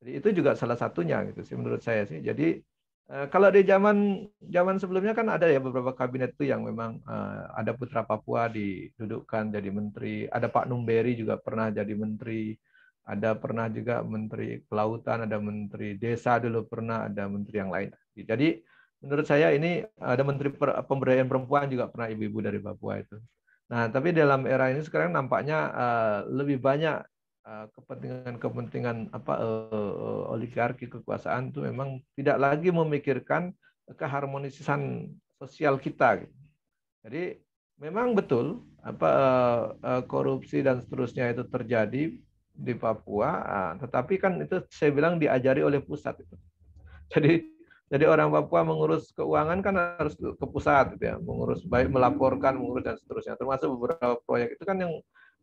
Jadi itu juga salah satunya gitu sih menurut saya sih. Jadi Eh, kalau di zaman zaman sebelumnya kan ada ya beberapa kabinet itu yang memang uh, ada Putra Papua didudukkan jadi menteri, ada Pak Numberi juga pernah jadi menteri, ada pernah juga menteri kelautan, ada menteri desa dulu pernah, ada menteri yang lain. Jadi menurut saya ini ada menteri pemberdayaan perempuan juga pernah ibu-ibu dari Papua itu. Nah, tapi dalam era ini sekarang nampaknya uh, lebih banyak kepentingan-kepentingan eh, apa eh, oligarki kekuasaan itu memang tidak lagi memikirkan keharmonisan sosial kita. Gitu. Jadi memang betul apa eh, korupsi dan seterusnya itu terjadi di Papua, tetapi kan itu saya bilang diajari oleh pusat itu. Jadi jadi orang Papua mengurus keuangan kan harus ke pusat gitu ya, mengurus baik melaporkan, mengurus dan seterusnya. Termasuk beberapa proyek itu kan yang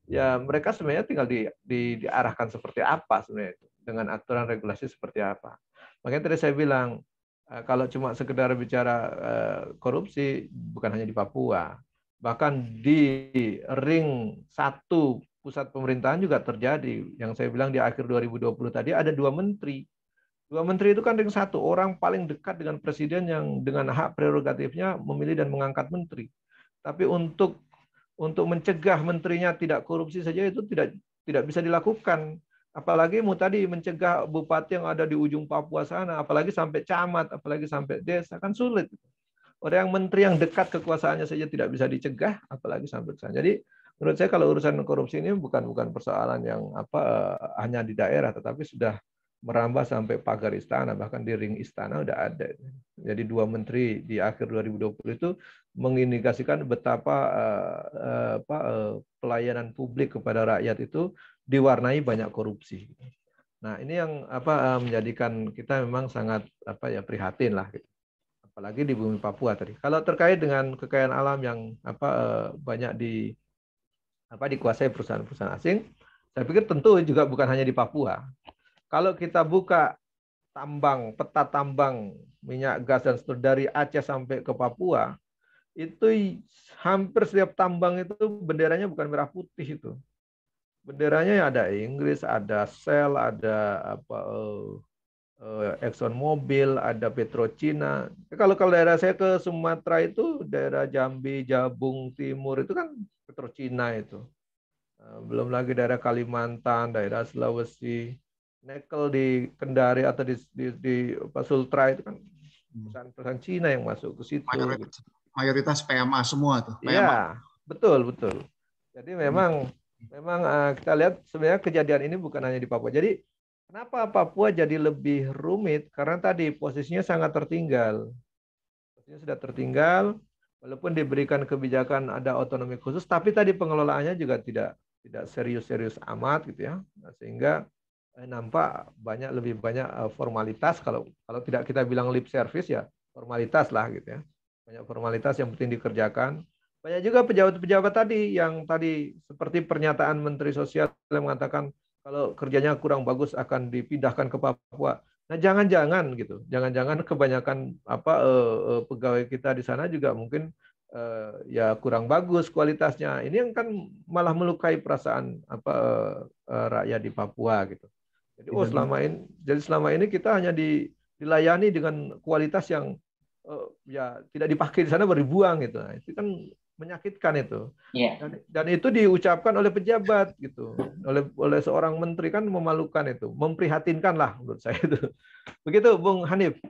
ya mereka sebenarnya tinggal di, di, diarahkan seperti apa sebenarnya dengan aturan regulasi seperti apa. Makanya tadi saya bilang eh, kalau cuma sekedar bicara eh, korupsi bukan hanya di Papua, bahkan di ring satu pusat pemerintahan juga terjadi. Yang saya bilang di akhir 2020 tadi ada dua menteri. Dua menteri itu kan ring satu, orang paling dekat dengan presiden yang dengan hak prerogatifnya memilih dan mengangkat menteri. Tapi untuk untuk mencegah menterinya tidak korupsi saja itu tidak tidak bisa dilakukan. Apalagi mau tadi mencegah bupati yang ada di ujung Papua sana, apalagi sampai camat, apalagi sampai desa kan sulit. Orang yang menteri yang dekat kekuasaannya saja tidak bisa dicegah, apalagi sampai sana. Jadi menurut saya kalau urusan korupsi ini bukan bukan persoalan yang apa eh, hanya di daerah, tetapi sudah merambah sampai pagar istana, bahkan di ring istana udah ada. Jadi dua menteri di akhir 2020 itu mengindikasikan betapa uh, apa, uh, pelayanan publik kepada rakyat itu diwarnai banyak korupsi. Nah ini yang apa uh, menjadikan kita memang sangat apa ya prihatin lah, gitu. apalagi di bumi Papua tadi. Kalau terkait dengan kekayaan alam yang apa uh, banyak di apa dikuasai perusahaan-perusahaan asing, saya pikir tentu juga bukan hanya di Papua kalau kita buka tambang, peta tambang minyak gas dan seterusnya dari Aceh sampai ke Papua, itu hampir setiap tambang itu benderanya bukan merah putih itu. Benderanya ada Inggris, ada Shell, ada apa uh, eh, uh, eh, Exxon Mobil, ada Petrochina. Kalau kalau daerah saya ke Sumatera itu daerah Jambi, Jabung Timur itu kan Petrochina itu eh, belum lagi daerah Kalimantan, daerah Sulawesi nikel di Kendari atau di di, di Sultra itu kan hmm. perusahaan-perusahaan Cina yang masuk ke situ. Mayoritas, mayoritas PMA semua tuh. PMA. Ya, betul betul. Jadi memang hmm. memang eh, kita lihat sebenarnya kejadian ini bukan hanya di Papua. Jadi kenapa Papua jadi lebih rumit? Karena tadi posisinya sangat tertinggal. Posisinya sudah tertinggal, walaupun diberikan kebijakan ada otonomi khusus, tapi tadi pengelolaannya juga tidak tidak serius-serius amat gitu ya. Nah, sehingga Eh, nampak banyak lebih banyak eh, formalitas kalau kalau tidak kita bilang lip service ya formalitas lah gitu ya banyak formalitas yang penting dikerjakan banyak juga pejabat-pejabat tadi yang tadi seperti pernyataan Menteri Sosial yang mengatakan kalau kerjanya kurang bagus akan dipindahkan ke Papua nah jangan-jangan gitu jangan-jangan kebanyakan apa eh, pegawai kita di sana juga mungkin ya kurang bagus kualitasnya ini yang kan malah melukai perasaan apa rakyat di Papua gitu jadi iya, oh selama ini jadi selama ini kita hanya di, dilayani dengan kualitas yang uh, ya tidak dipakai di sana berbuang gitu. Nah, itu kan menyakitkan itu. Yeah. Dan, dan itu diucapkan oleh pejabat gitu, oleh oleh seorang menteri kan memalukan itu, memprihatinkan lah menurut saya itu. Begitu Bung Hanif.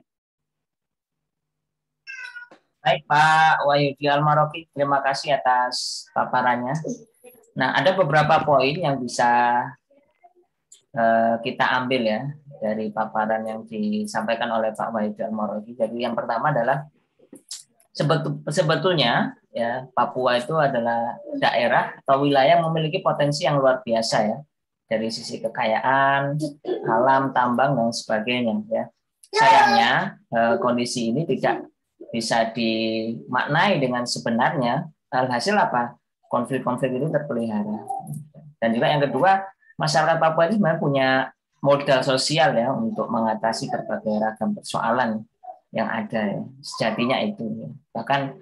Baik Pak Wahyudi Almaroki, terima kasih atas paparannya. Nah, ada beberapa poin yang bisa Eh, kita ambil ya dari paparan yang disampaikan oleh Pak Wahid Almarogi. Jadi yang pertama adalah sebetulnya ya Papua itu adalah daerah atau wilayah yang memiliki potensi yang luar biasa ya dari sisi kekayaan, alam, tambang dan sebagainya ya. Sayangnya eh, kondisi ini tidak bisa dimaknai dengan sebenarnya hasil apa konflik-konflik itu terpelihara. Dan juga yang kedua masyarakat Papua ini sebenarnya punya modal sosial ya untuk mengatasi berbagai ragam persoalan yang ada ya. sejatinya itu bahkan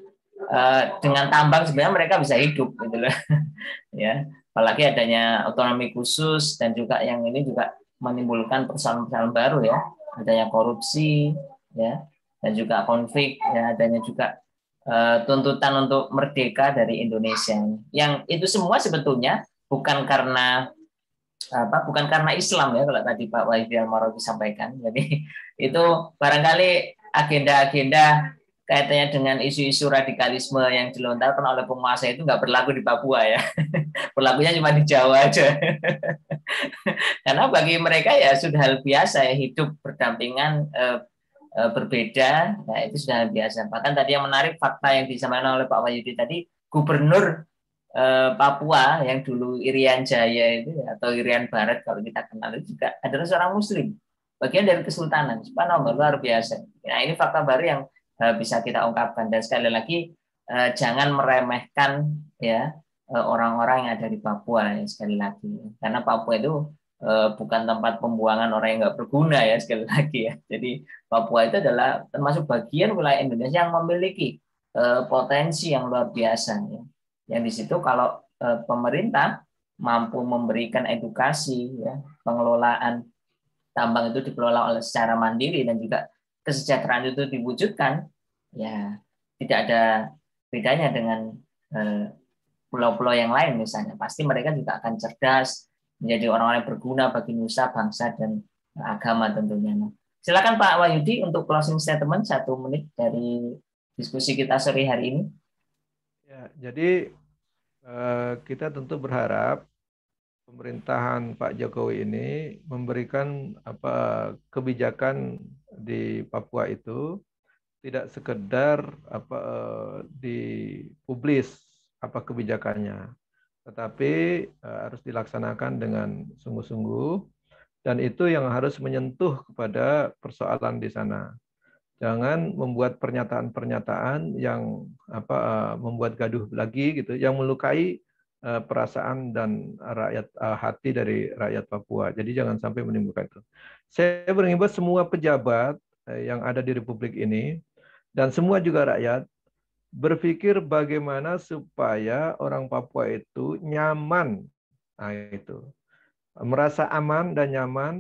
eh, dengan tambang sebenarnya mereka bisa hidup gitu loh ya apalagi adanya otonomi khusus dan juga yang ini juga menimbulkan persoalan-persoalan baru ya adanya korupsi ya dan juga konflik ya adanya juga eh, tuntutan untuk merdeka dari Indonesia yang itu semua sebetulnya bukan karena apa bukan karena Islam ya kalau tadi Pak Wahid Al Marogi sampaikan jadi itu barangkali agenda-agenda kaitannya dengan isu-isu radikalisme yang dilontarkan oleh penguasa itu nggak berlaku di Papua ya berlakunya cuma di Jawa aja karena bagi mereka ya sudah hal biasa ya hidup berdampingan eh, eh, berbeda nah itu sudah hal biasa bahkan tadi yang menarik fakta yang disampaikan oleh Pak Wahyudi tadi gubernur Eh, Papua yang dulu Irian Jaya itu ya, atau Irian Barat kalau kita kenal itu juga adalah seorang Muslim bagian dari kesultanan. Subhanallah luar biasa. Nah ini fakta baru yang eh, bisa kita ungkapkan dan sekali lagi eh, jangan meremehkan ya orang-orang yang ada di Papua ya, sekali lagi karena Papua itu bukan tempat pembuangan orang yang nggak berguna ya sekali lagi ya. Jadi Papua itu adalah termasuk bagian wilayah Indonesia yang memiliki potensi yang luar biasa. Ya. Yang di situ kalau eh, pemerintah mampu memberikan edukasi, ya, pengelolaan tambang itu dikelola oleh secara mandiri dan juga kesejahteraan itu diwujudkan, ya tidak ada bedanya dengan eh, pulau-pulau yang lain misalnya. Pasti mereka juga akan cerdas menjadi orang-orang yang berguna bagi nusa, bangsa dan agama tentunya. Nah, silakan Pak Wahyudi untuk closing statement satu menit dari diskusi kita sore hari ini jadi eh, kita tentu berharap pemerintahan Pak Jokowi ini memberikan apa kebijakan di Papua itu tidak sekedar apa eh, dipublis apa kebijakannya tetapi eh, harus dilaksanakan dengan sungguh-sungguh dan itu yang harus menyentuh kepada persoalan di sana jangan membuat pernyataan-pernyataan yang apa eh, membuat gaduh lagi gitu yang melukai eh, perasaan dan rakyat eh, hati dari rakyat Papua. Jadi jangan sampai menimbulkan itu. Saya berimbas semua pejabat yang ada di republik ini dan semua juga rakyat berpikir bagaimana supaya orang Papua itu nyaman. Nah, itu. Merasa aman dan nyaman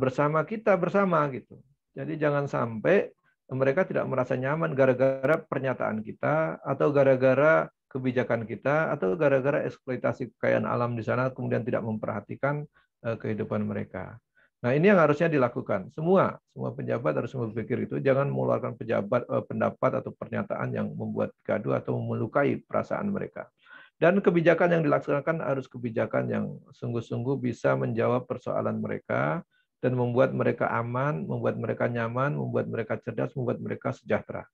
bersama kita bersama gitu. Jadi jangan sampai mereka tidak merasa nyaman gara-gara pernyataan kita atau gara-gara kebijakan kita atau gara-gara eksploitasi kekayaan alam di sana kemudian tidak memperhatikan eh, kehidupan mereka. Nah, ini yang harusnya dilakukan. Semua semua pejabat harus berpikir itu, jangan mengeluarkan pejabat eh, pendapat atau pernyataan yang membuat gaduh atau melukai perasaan mereka. Dan kebijakan yang dilaksanakan harus kebijakan yang sungguh-sungguh bisa menjawab persoalan mereka, dan membuat mereka aman, membuat mereka nyaman, membuat mereka cerdas, membuat mereka sejahtera.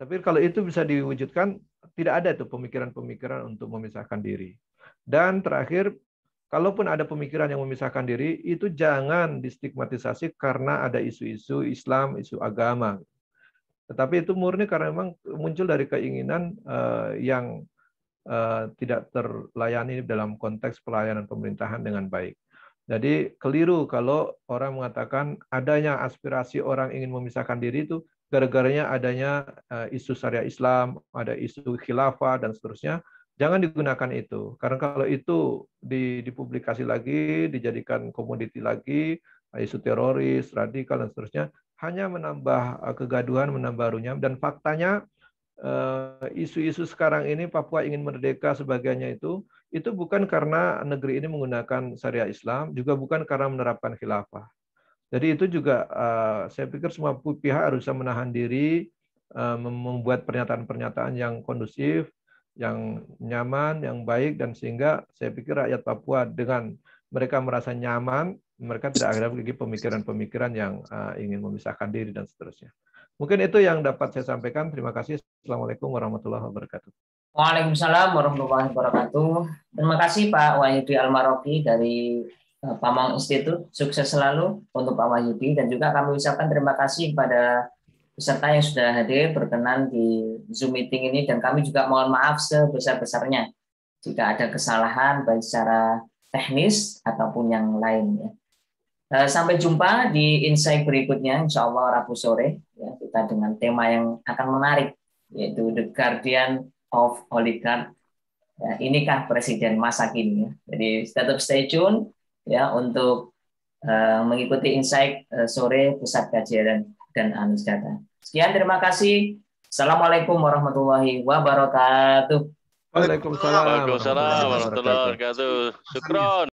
Tapi kalau itu bisa diwujudkan, tidak ada itu pemikiran-pemikiran untuk memisahkan diri. Dan terakhir, kalaupun ada pemikiran yang memisahkan diri, itu jangan distigmatisasi karena ada isu-isu Islam, isu agama. Tetapi itu murni karena memang muncul dari keinginan eh, yang eh, tidak terlayani dalam konteks pelayanan pemerintahan dengan baik. Jadi keliru kalau orang mengatakan adanya aspirasi orang ingin memisahkan diri itu gara-garanya adanya eh, isu syariah Islam, ada isu khilafah dan seterusnya. Jangan digunakan itu karena kalau itu dipublikasi lagi, dijadikan komoditi lagi, isu teroris, radikal dan seterusnya hanya menambah eh, kegaduhan, menambah runyam dan faktanya eh, isu-isu sekarang ini Papua ingin merdeka sebagainya itu itu bukan karena negeri ini menggunakan syariah Islam, juga bukan karena menerapkan khilafah. Jadi itu juga eh, saya pikir semua pihak harus menahan diri, eh, membuat pernyataan-pernyataan yang kondusif, yang nyaman, yang baik, dan sehingga saya pikir rakyat Papua dengan mereka merasa nyaman, mereka tidak ada lagi pemikiran-pemikiran yang eh, ingin memisahkan diri dan seterusnya. Mungkin itu yang dapat saya sampaikan. Terima kasih. Assalamualaikum warahmatullahi wabarakatuh. Waalaikumsalam warahmatullahi wabarakatuh. Terima kasih Pak Wahyudi Almaroki dari eh, Pamang Institute. Sukses selalu untuk Pak Wahyudi dan juga kami ucapkan terima kasih kepada peserta yang sudah hadir berkenan di Zoom meeting ini dan kami juga mohon maaf sebesar-besarnya jika ada kesalahan baik secara teknis ataupun yang lainnya. Eh, sampai jumpa di insight berikutnya, insya Allah Rabu sore ya, kita dengan tema yang akan menarik yaitu The Guardian of oligarch, Ya, inikah presiden masa kini. Ya? Jadi tetap stay tune ya untuk uh, mengikuti insight uh, sore pusat kajian dan analis anu data. Sekian terima kasih. Assalamualaikum warahmatullahi wabarakatuh. Waalaikumsalam warahmatullahi wabarakatuh. Syukron.